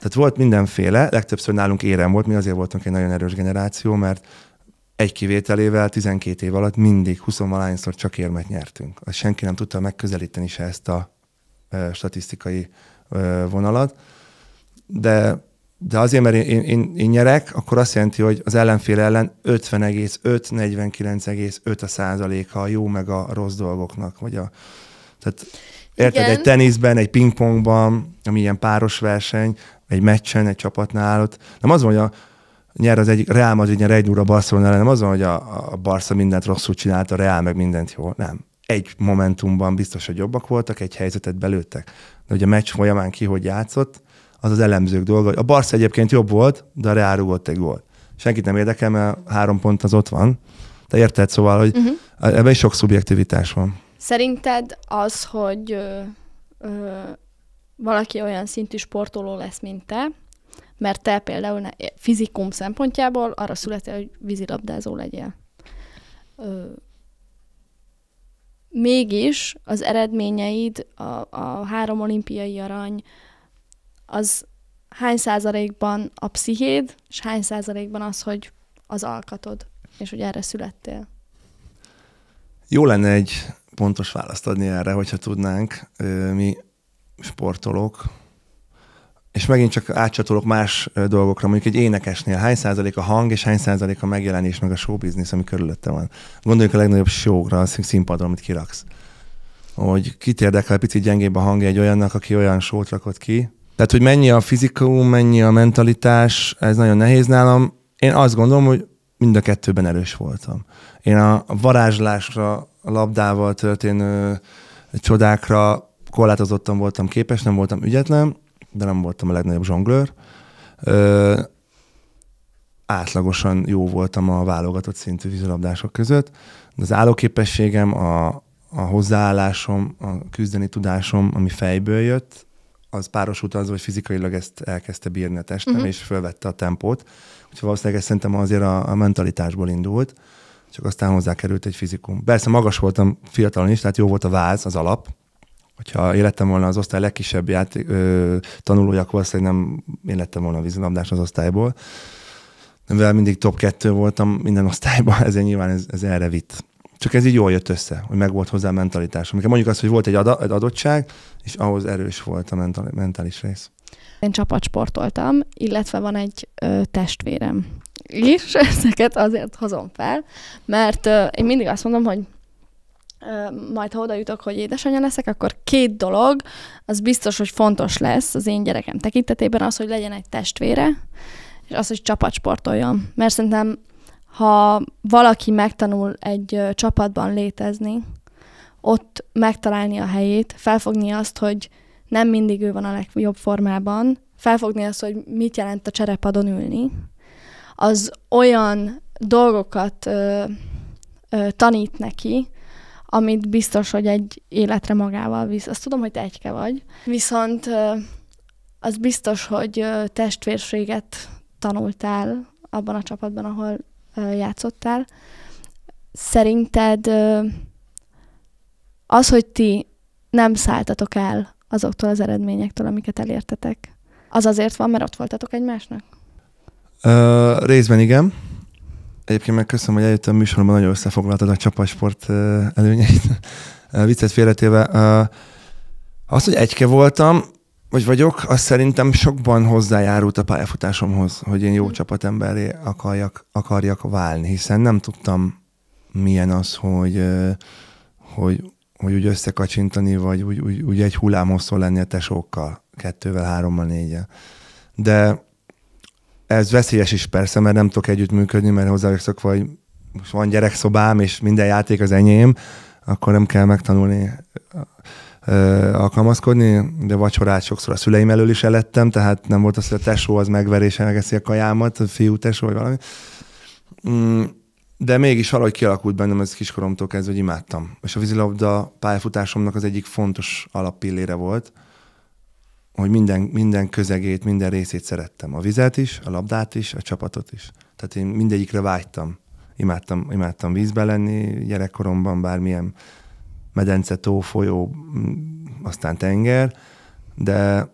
tehát volt mindenféle, legtöbbször nálunk érem volt, mi azért voltunk egy nagyon erős generáció, mert egy kivételével 12 év alatt mindig 20 valányszor csak érmet nyertünk. Azt senki nem tudta megközelíteni se ezt a e, statisztikai e, vonalat. De, de azért, mert én, én, én nyerek, akkor azt jelenti, hogy az ellenfél ellen 50,5, 49,5 a százaléka a jó meg a rossz dolgoknak. Vagy a, tehát Érted? Igen. Egy teniszben, egy pingpongban, ami ilyen páros verseny, egy meccsen, egy csapatnál állott. Nem az van, hogy a nyer az egyik, Real Madrid nyer egy a Barcelona ellen, nem az van, hogy a, a Barca mindent rosszul csinálta, a Real meg mindent jól. Nem. Egy momentumban biztos, hogy jobbak voltak, egy helyzetet belőttek. De hogy a meccs folyamán ki hogy játszott, az az elemzők dolga. A Barca egyébként jobb volt, de a Real rúgott egy gólt. Senkit nem érdekel, mert három pont az ott van. Te érted, szóval, hogy uh-huh. ebben is sok szubjektivitás van. Szerinted az, hogy ö, ö, valaki olyan szintű sportoló lesz, mint te, mert te például ne, fizikum szempontjából arra születél, hogy vízilabdázó legyél. Ö, mégis az eredményeid, a, a három olimpiai arany, az hány százalékban a pszichéd, és hány százalékban az, hogy az alkatod, és hogy erre születtél? Jó lenne egy pontos választ adni erre, hogyha tudnánk. Mi sportolok, és megint csak átcsatolok más dolgokra, mondjuk egy énekesnél hány százalék a hang, és hány százalék a megjelenés, meg a showbiznisz, ami körülötte van. Gondoljuk a legnagyobb showra, a színpadon, amit kiraksz. Hogy kit érdekel picit gyengébb a hangja egy olyannak, aki olyan sót rakott ki. Tehát, hogy mennyi a fizikum, mennyi a mentalitás, ez nagyon nehéz nálam. Én azt gondolom, hogy mind a kettőben erős voltam. Én a varázslásra, a labdával történő csodákra korlátozottan voltam képes, nem voltam ügyetlen, de nem voltam a legnagyobb zsonglőr. Ö, átlagosan jó voltam a válogatott szintű vízilabdások között. De az állóképességem, a, a hozzáállásom, a küzdeni tudásom, ami fejből jött, az párosult az, hogy fizikailag ezt elkezdte bírni a testem, uh-huh. és fölvette a tempót. Úgyhogy valószínűleg ez szerintem azért a, a mentalitásból indult, csak aztán került egy fizikum. Persze magas voltam fiatalon is, tehát jó volt a váz, az alap, hogyha életem volna az osztály legkisebb játék, ö, tanulója, akkor nem én lettem volna vízilabdás az osztályból. Mivel mindig top kettő voltam minden osztályban, <laughs> ezért nyilván ez, ez erre vitt. Csak ez így jól jött össze, hogy meg volt hozzá a mentalitás. Amikor mondjuk azt, hogy volt egy, ada, egy adottság, és ahhoz erős volt a mentális rész. Én csapatsportoltam, illetve van egy ö, testvérem és <laughs> ezeket azért hozom fel, mert ö, én mindig azt mondom, hogy majd ha oda jutok, hogy édesanyja leszek, akkor két dolog, az biztos, hogy fontos lesz az én gyerekem tekintetében az, hogy legyen egy testvére, és az, hogy csapatsportoljon. Mert szerintem, ha valaki megtanul egy csapatban létezni, ott megtalálni a helyét, felfogni azt, hogy nem mindig ő van a legjobb formában, felfogni azt, hogy mit jelent a cserepadon ülni, az olyan dolgokat ö, ö, tanít neki, amit biztos, hogy egy életre magával visz. Azt tudom, hogy te egyke vagy, viszont az biztos, hogy testvérséget tanultál abban a csapatban, ahol játszottál. Szerinted az, hogy ti nem szálltatok el azoktól az eredményektől, amiket elértetek, az azért van, mert ott voltatok egymásnak? Uh, részben igen. Egyébként meg köszönöm, hogy eljöttem a műsorban, nagyon összefoglaltad a csapatsport előnyeit. <laughs> Viccet félretéve. Az, hogy egyke voltam, vagy vagyok, az szerintem sokban hozzájárult a pályafutásomhoz, hogy én jó hm. csapatemberé akarjak, akarjak válni, hiszen nem tudtam, milyen az, hogy, hogy, hogy úgy összekacsintani, vagy úgy, úgy, úgy egy hullámhosszon lenni a tesókkal, kettővel, hárommal, négyel. De ez veszélyes is persze, mert nem tudok együttműködni, mert hozzá vagyok szokva, hogy most van gyerekszobám, és minden játék az enyém, akkor nem kell megtanulni ö, alkalmazkodni, de vacsorát sokszor a szüleim elől is elettem, tehát nem volt az, hogy a tesó az megverése megeszi a kajámat, a fiú tesó vagy valami. Mm, de mégis valahogy kialakult bennem ez kiskoromtól kezdve, hogy imádtam. És a vízilabda pályafutásomnak az egyik fontos alappillére volt hogy minden, minden közegét, minden részét szerettem. A vizet is, a labdát is, a csapatot is. Tehát én mindegyikre vágytam. Imádtam, imádtam vízbe lenni gyerekkoromban, bármilyen medence, tó, folyó, aztán tenger, de,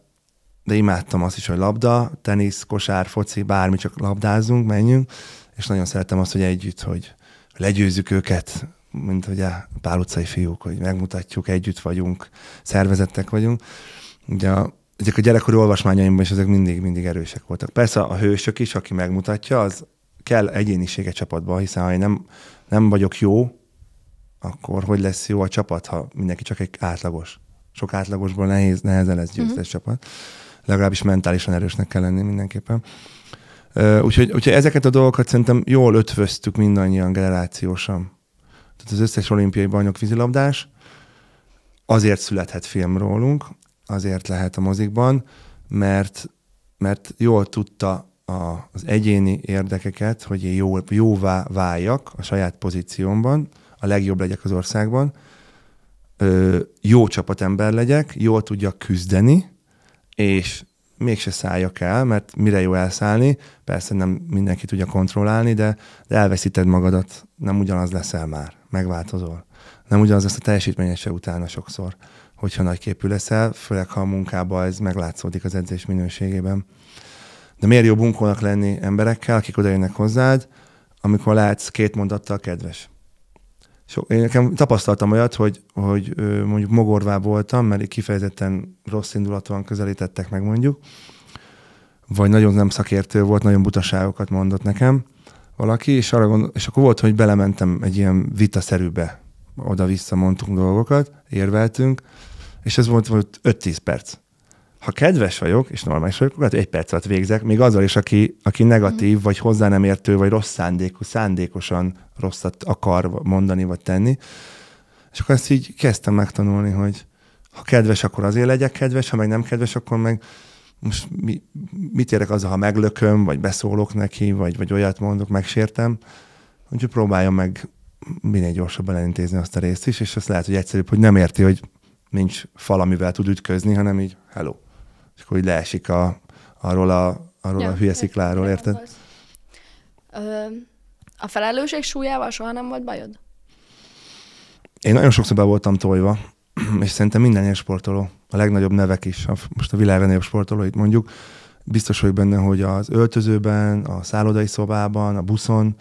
de imádtam azt is, hogy labda, tenisz, kosár, foci, bármi, csak labdázunk, menjünk, és nagyon szerettem azt, hogy együtt, hogy legyőzzük őket, mint ugye pál utcai fiúk, hogy megmutatjuk, együtt vagyunk, szervezettek vagyunk. Ugye a ezek a gyerekkori olvasmányaimban is ezek mindig, mindig erősek voltak. Persze a hősök is, aki megmutatja, az kell egyéniség egy csapatba, hiszen ha én nem, nem vagyok jó, akkor hogy lesz jó a csapat, ha mindenki csak egy átlagos? Sok átlagosból nehéz, nehezen lesz győztes mm-hmm. csapat. Legalábbis mentálisan erősnek kell lenni mindenképpen. Úgyhogy, úgyhogy ezeket a dolgokat szerintem jól ötvöztük mindannyian generációsan. Tehát az összes olimpiai bajnok vízilabdás, azért születhet film rólunk, azért lehet a mozikban, mert, mert jól tudta a, az egyéni érdekeket, hogy én jó, jóvá váljak a saját pozíciómban, a legjobb legyek az országban, ö, jó csapatember legyek, jól tudjak küzdeni, és mégse szálljak el, mert mire jó elszállni, persze nem mindenki tudja kontrollálni, de, de elveszíted magadat, nem ugyanaz leszel már, megváltozol. Nem ugyanaz lesz a teljesítményese utána sokszor hogyha képű leszel, főleg ha a munkában ez meglátszódik az edzés minőségében. De miért jó bunkónak lenni emberekkel, akik odajönnek hozzád, amikor látsz két mondattal kedves? So, én nekem tapasztaltam olyat, hogy, hogy mondjuk mogorvá voltam, mert kifejezetten rossz indulatúan közelítettek meg mondjuk, vagy nagyon nem szakértő volt, nagyon butaságokat mondott nekem valaki, és, arra gondol, és akkor volt, hogy belementem egy ilyen vitaszerűbe, oda-vissza mondtunk dolgokat, érveltünk, és ez volt, volt 5-10 perc. Ha kedves vagyok, és normális vagyok, akkor egy perc alatt végzek, még azzal is, aki, aki negatív, mhm. vagy hozzá nem értő, vagy rossz szándékú, szándékosan rosszat akar mondani, vagy tenni. És akkor ezt így kezdtem megtanulni, hogy ha kedves, akkor azért legyek kedves, ha meg nem kedves, akkor meg most mi, mit érek azzal, ha meglököm, vagy beszólok neki, vagy, vagy olyat mondok, megsértem. Úgyhogy próbáljam meg minél gyorsabban elintézni azt a részt is, és azt lehet, hogy egyszerűbb, hogy nem érti, hogy nincs fal, amivel tud ütközni, hanem így hello. És akkor így leesik a, arról a, arról ja, a hülye szikláról, érted? Ö, a felelősség súlyával soha nem volt bajod? Én nagyon sokszor be voltam tojva, <clears throat> és szerintem minden ilyen sportoló, a legnagyobb nevek is, a, most a világ legnagyobb sportolóit mondjuk, biztos vagyok benne, hogy az öltözőben, a szállodai szobában, a buszon,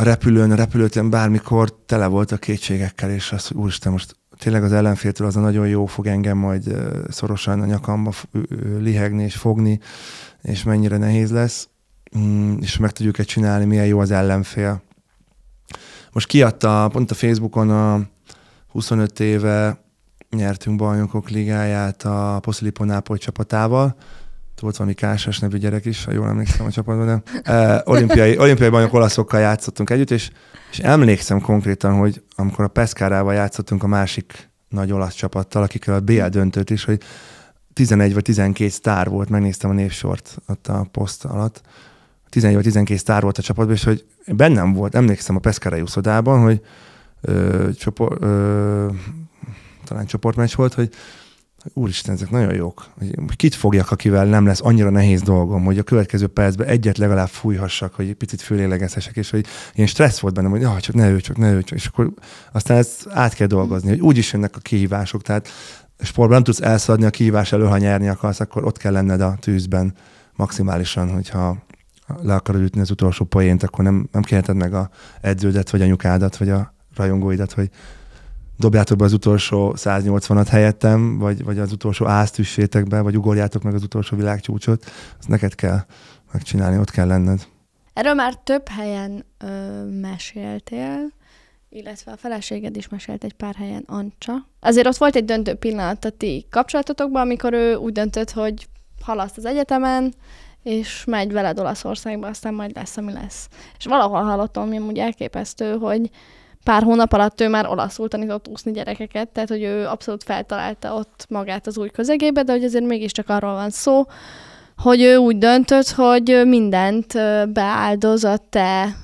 a repülőn, a repülőtén bármikor tele volt a kétségekkel, és az, úristen, most tényleg az ellenféltől az a nagyon jó fog engem majd szorosan a nyakamba lihegni és fogni, és mennyire nehéz lesz, mm, és meg tudjuk-e csinálni, milyen jó az ellenfél. Most kiadta pont a Facebookon a 25 éve nyertünk bajnokok ligáját a Posziliponápoly csapatával, volt valami Kásás nevű gyerek is, ha jól emlékszem a csapatban, de e, olimpiai, olimpiai bajnok olaszokkal játszottunk együtt, és, és emlékszem konkrétan, hogy amikor a Peszkárával játszottunk a másik nagy olasz csapattal, akikkel a BL döntött is, hogy 11 vagy 12 sztár volt, megnéztem a névsort ott a poszt alatt, 11 vagy 12 sztár volt a csapatban, és hogy bennem volt, emlékszem a Peszkárai úszodában, hogy ö, csopor, ö, talán csoportmeccs volt, hogy úristen, ezek nagyon jók. kit fogjak, akivel nem lesz annyira nehéz dolgom, hogy a következő percben egyet legalább fújhassak, hogy egy picit fölélegezhessek, és hogy ilyen stressz volt bennem, hogy ah, csak ne ő, csak ne ő, csak. És akkor aztán ezt át kell dolgozni, hogy úgy is jönnek a kihívások. Tehát sportban nem tudsz elszadni a kihívás elől, ha nyerni akarsz, akkor ott kell lenned a tűzben maximálisan, hogyha le akarod ütni az utolsó poént, akkor nem, nem kérheted meg a edződet, vagy anyukádat, vagy a rajongóidat, hogy dobjátok be az utolsó 180-at helyettem, vagy, vagy az utolsó ázt be, vagy ugorjátok meg az utolsó világcsúcsot, az neked kell megcsinálni, ott kell lenned. Erről már több helyen ö, meséltél, illetve a feleséged is mesélt egy pár helyen, Ancsa. Azért ott volt egy döntő pillanat a ti kapcsolatotokban, amikor ő úgy döntött, hogy halaszt az egyetemen, és megy veled Olaszországba, aztán majd lesz, ami lesz. És valahol hallottam, hogy amúgy elképesztő, hogy pár hónap alatt ő már olaszul tanított úszni gyerekeket, tehát hogy ő abszolút feltalálta ott magát az új közegébe, de hogy azért mégiscsak arról van szó, hogy ő úgy döntött, hogy mindent beáldoz a te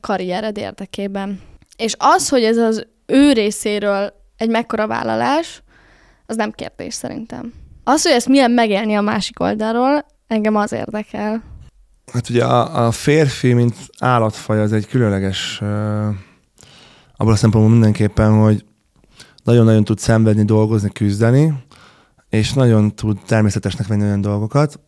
karriered érdekében. És az, hogy ez az ő részéről egy mekkora vállalás, az nem kérdés szerintem. Az, hogy ezt milyen megélni a másik oldalról, engem az érdekel. Hát ugye a, a férfi, mint állatfaj, az egy különleges abban a szempontból mindenképpen, hogy nagyon-nagyon tud szenvedni, dolgozni, küzdeni, és nagyon tud természetesnek venni olyan dolgokat,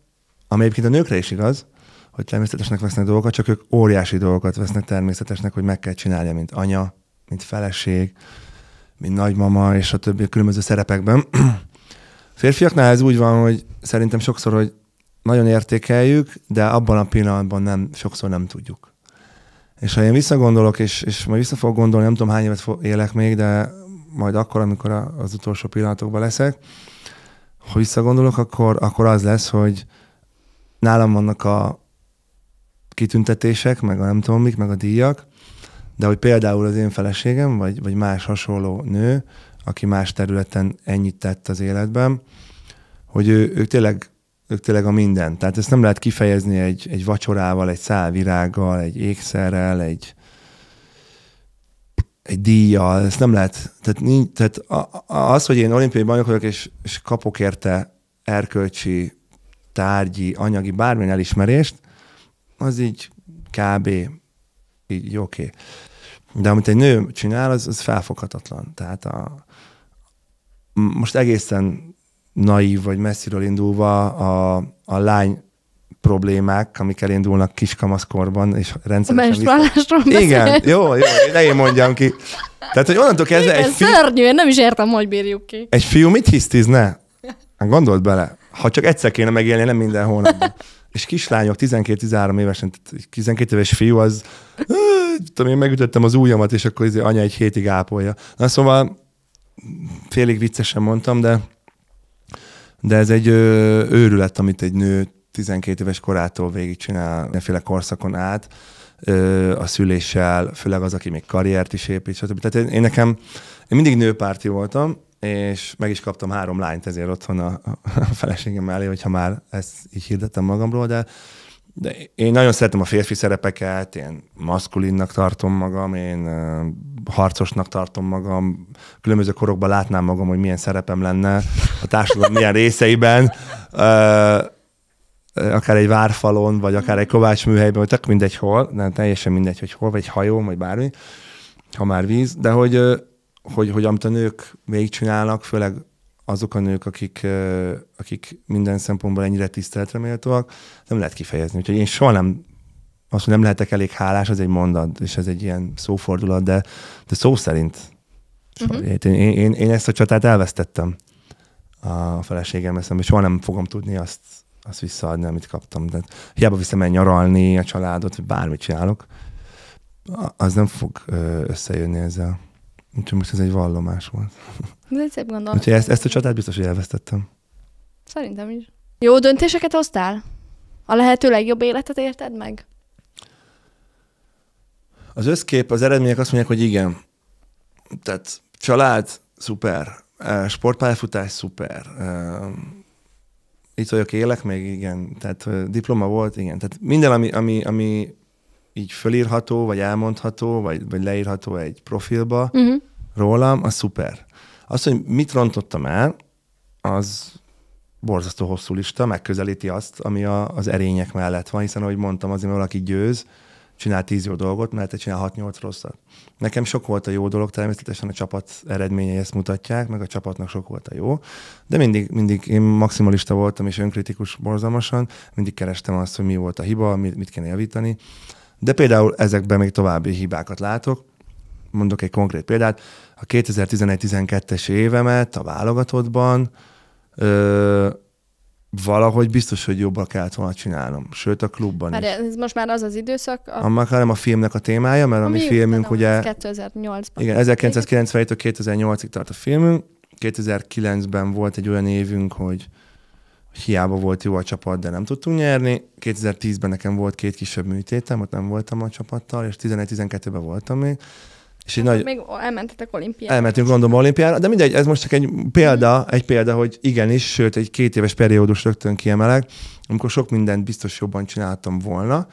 ami egyébként a nőkre is igaz, hogy természetesnek vesznek dolgokat, csak ők óriási dolgokat vesznek természetesnek, hogy meg kell csinálja, mint anya, mint feleség, mint nagymama, és a többi különböző szerepekben. A <clears throat> férfiaknál ez úgy van, hogy szerintem sokszor, hogy nagyon értékeljük, de abban a pillanatban nem, sokszor nem tudjuk. És ha én visszagondolok, és, és majd vissza fogok gondolni, nem tudom hány évet élek még, de majd akkor, amikor az utolsó pillanatokban leszek, ha visszagondolok, akkor, akkor az lesz, hogy nálam vannak a kitüntetések, meg a nem tudom mik, meg a díjak, de hogy például az én feleségem, vagy, vagy más hasonló nő, aki más területen ennyit tett az életben, hogy ő, ők tényleg ők tényleg a minden. Tehát ezt nem lehet kifejezni egy, egy vacsorával, egy szálvirággal, egy ékszerrel, egy, egy díjjal, ezt nem lehet. Tehát, nincs, tehát az, hogy én olimpiai bajnok vagyok, és, és kapok érte erkölcsi, tárgyi, anyagi, bármilyen elismerést, az így kb. így oké. Okay. De amit egy nő csinál, az, az felfoghatatlan. Tehát a, most egészen naív vagy messziről indulva a, a lány problémák, amik elindulnak kiskamaszkorban, és rendszeresen... A menstruálásról vissza... Igen, jó, jó, ne én mondjam ki. Tehát, hogy onnantól kezdve Igen, egy fiú... Szörnyű, én nem is értem, hogy bírjuk ki. Egy fiú mit hisztizne? Hát gondold bele, ha csak egyszer kéne megélni, nem minden hónapban. és kislányok 12-13 évesen, 12 éves fiú az, tudom, én megütöttem az ujjamat, és akkor izé anya egy hétig ápolja. Na szóval félig viccesen mondtam, de de ez egy ö, őrület, amit egy nő 12 éves korától végigcsinál, neféle korszakon át, ö, a szüléssel, főleg az, aki még karriert is épít, stb. Tehát én, én nekem, én mindig nőpárti voltam, és meg is kaptam három lányt ezért otthon a, a feleségem mellé, hogyha már ezt így hirdettem magamról, de de én nagyon szeretem a férfi szerepeket, én maszkulinnak tartom magam, én harcosnak tartom magam, különböző korokban látnám magam, hogy milyen szerepem lenne a társadalom milyen részeiben, akár egy várfalon, vagy akár egy kovács műhelyben, vagy tök mindegy hol, nem teljesen mindegy, hogy hol, vagy egy vagy bármi, ha már víz, de hogy, hogy, hogy amit a nők csinálnak, főleg azok a nők, akik, akik minden szempontból ennyire tiszteletre méltóak, nem lehet kifejezni. Úgyhogy én soha nem azt, hogy nem lehetek elég hálás, az egy mondat, és ez egy ilyen szófordulat, de, de szó szerint. Uh-huh. Mhm. Én, én, én, én ezt a csatát elvesztettem a feleségem és soha nem fogom tudni azt, azt visszaadni, amit kaptam. De hiába viszem el nyaralni a családot, vagy bármit csinálok, az nem fog összejönni ezzel. Úgyhogy most ez egy vallomás volt. Ez egy szép gondolat. Úgyhogy ezt, ezt a csatát biztos, hogy elvesztettem. Szerintem is. Jó döntéseket hoztál? A lehető legjobb életet érted meg? Az összkép, az eredmények azt mondják, hogy igen. Tehát család, szuper. E, sportpályafutás, szuper. E, itt vagyok, élek még, igen. Tehát e, diploma volt, igen. Tehát minden, ami, ami, ami így fölírható, vagy elmondható, vagy, vagy leírható egy profilba uh-huh. rólam, az szuper. Azt, hogy mit rontottam el, az borzasztó hosszú lista, megközelíti azt, ami a, az erények mellett van, hiszen ahogy mondtam, azért, mert valaki győz, csinál tíz jó dolgot, mert csinál hat nyolc rosszat. Nekem sok volt a jó dolog, természetesen a csapat eredményei ezt mutatják, meg a csapatnak sok volt a jó, de mindig, mindig én maximalista voltam és önkritikus borzalmasan, mindig kerestem azt, hogy mi volt a hiba, mit, mit kéne javítani. De például ezekben még további hibákat látok. Mondok egy konkrét példát. A 2011-12-es évemet a válogatottban ö, valahogy biztos, hogy jobban kellett volna csinálnom. Sőt, a klubban már is. Ez most már az az időszak. A... Annak nem a filmnek a témája, mert a, a mi filmünk ugye... 2008-ban. Igen, 1997-től 2008-ig tart a filmünk. 2009-ben volt egy olyan évünk, hogy hiába volt jó a csapat, de nem tudtunk nyerni. 2010-ben nekem volt két kisebb műtétem, ott nem voltam a csapattal, és 11-12-ben voltam még. És egy hát nagy... Még elmentetek olimpiára. Elmentünk gondolom olimpiára, de mindegy, ez most csak egy példa, mhm. egy példa, hogy igenis, sőt, egy két éves periódus rögtön kiemelek, amikor sok mindent biztos jobban csináltam volna,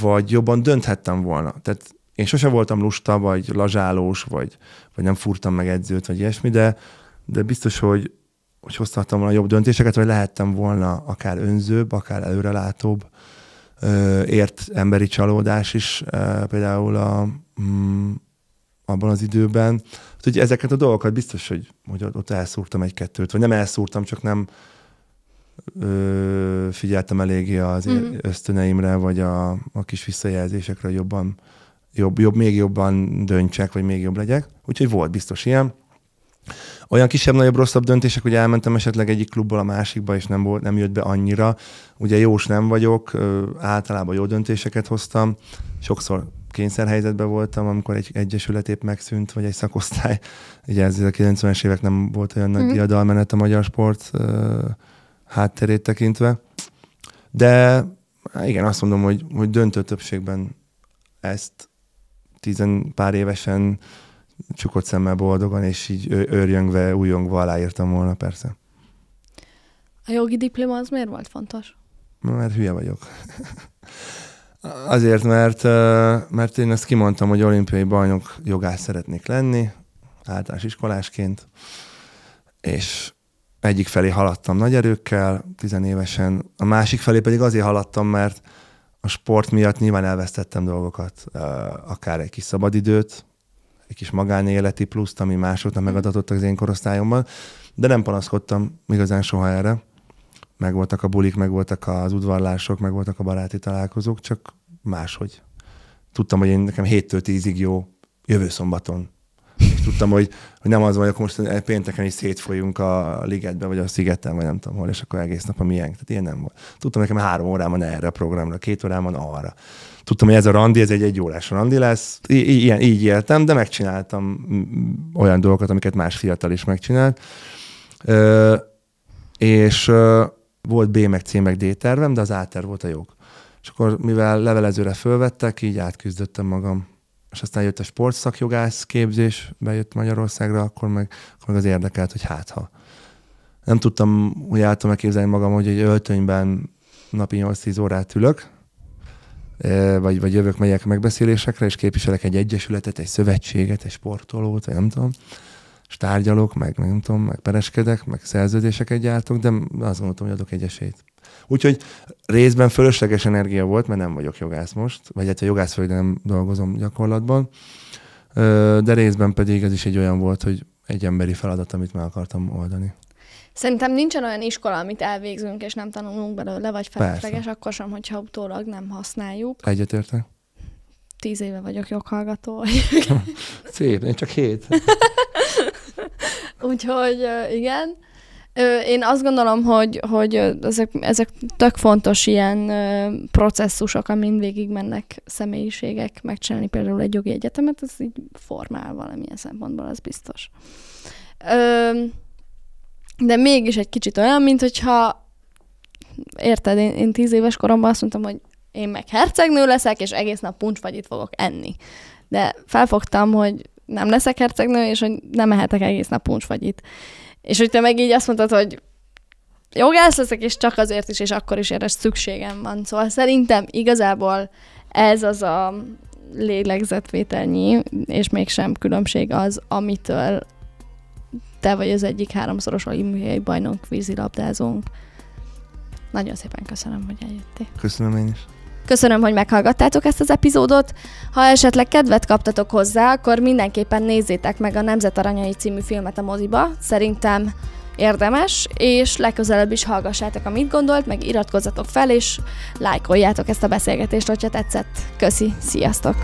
vagy jobban dönthettem volna. Tehát én sose voltam lusta, vagy lazsálós, vagy, vagy nem furtam meg edzőt, vagy ilyesmi, de, de biztos, hogy hogy hoztattam volna jobb döntéseket, vagy lehettem volna akár önzőbb, akár előrelátóbb. Ért emberi csalódás is például a, mm, abban az időben. Hát, hogy ezeket a dolgokat biztos, hogy, hogy ott elszúrtam egy-kettőt, vagy nem elszúrtam, csak nem ö, figyeltem eléggé az mm-hmm. ösztöneimre, vagy a, a kis visszajelzésekre jobban, jobb, jobb, még jobban döntsek, vagy még jobb legyek. Úgyhogy volt biztos ilyen olyan kisebb-nagyobb rosszabb döntések, hogy elmentem esetleg egyik klubból a másikba, és nem, volt, nem jött be annyira. Ugye jós nem vagyok, általában jó döntéseket hoztam, sokszor kényszerhelyzetben voltam, amikor egy egyesület épp megszűnt, vagy egy szakosztály. <laughs> Ugye ez a 90-es évek nem volt olyan nagy mm. diadalmenet a magyar sport hátterét tekintve. De hát igen, azt mondom, hogy, hogy döntő többségben ezt tizen pár évesen csukott szemmel boldogan, és így őrjöngve, újongva aláírtam volna, persze. A jogi diploma az miért volt fontos? Mert hülye vagyok. <laughs> Azért, mert, mert én ezt kimondtam, hogy olimpiai bajnok jogász szeretnék lenni, általános iskolásként, és egyik felé haladtam nagy erőkkel, tizenévesen, a másik felé pedig azért haladtam, mert a sport miatt nyilván elvesztettem dolgokat, akár egy kis szabadidőt, egy kis magánéleti pluszt, ami másoknak megadatott az én korosztályomban, de nem panaszkodtam igazán soha erre. Megvoltak a bulik, megvoltak az udvarlások, megvoltak a baráti találkozók, csak máshogy. Tudtam, hogy én nekem 7-től 10-ig jó jövő szombaton tudtam, hogy, hogy nem az van, hogy akkor most pénteken is szétfolyunk a ligetben, vagy a szigeten, vagy nem tudom hol, és akkor egész nap a miénk. Tehát ilyen nem volt. Tudtam, nekem három órán van erre a programra, két órán van arra. Tudtam, hogy ez a randi, ez egy egyórás randi lesz. I- ilyen, így éltem, de megcsináltam olyan dolgokat, amiket más fiatal is megcsinált. Ö, és ö, volt B meg C meg D tervem, de az A terv volt a jog. És akkor mivel levelezőre fölvettek, így átküzdöttem magam és aztán jött a sportszakjogász képzés, bejött Magyarországra, akkor meg, akkor meg az érdekelt, hogy hát ha. Nem tudtam úgy álltam elképzelni magam, hogy egy öltönyben napi 8-10 órát ülök, e, vagy, vagy jövök, megyek megbeszélésekre, és képviselek egy egyesületet, egy szövetséget, egy sportolót, vagy nem tudom, és tárgyalok, meg nem tudom, meg pereskedek, meg szerződéseket gyártok, de azt gondoltam, hogy adok egy esélyt. Úgyhogy részben fölösleges energia volt, mert nem vagyok jogász most, vagy hát a nem dolgozom gyakorlatban, de részben pedig ez is egy olyan volt, hogy egy emberi feladat, amit meg akartam oldani. Szerintem nincsen olyan iskola, amit elvégzünk, és nem tanulunk belőle, vagy felesleges, Persze. akkor sem, hogyha utólag nem használjuk. Egyetértek. Tíz éve vagyok joghallgató. <laughs> Szép, én csak hét. <laughs> Úgyhogy igen én azt gondolom, hogy, hogy ezek, ezek tök fontos ilyen processzusok, amin végig mennek személyiségek megcsinálni például egy jogi egyetemet, ez így formál valamilyen szempontból, az biztos. de mégis egy kicsit olyan, mint hogyha érted, én, én tíz éves koromban azt mondtam, hogy én meg hercegnő leszek, és egész nap puncs itt fogok enni. De felfogtam, hogy nem leszek hercegnő, és hogy nem ehetek egész nap puncs itt. És hogy te meg így azt mondtad, hogy jogász leszek, és csak azért is, és akkor is erre szükségem van. Szóval szerintem igazából ez az a lélegzetvételnyi, és mégsem különbség az, amitől te vagy az egyik háromszoros olimpiai bajnok vízilabdázónk. Nagyon szépen köszönöm, hogy eljöttél. Köszönöm én is. Köszönöm, hogy meghallgattátok ezt az epizódot. Ha esetleg kedvet kaptatok hozzá, akkor mindenképpen nézzétek meg a Nemzet Aranyai című filmet a moziba. Szerintem érdemes, és legközelebb is hallgassátok, amit gondolt, meg iratkozzatok fel, és lájkoljátok ezt a beszélgetést, hogyha tetszett. Köszi, sziasztok!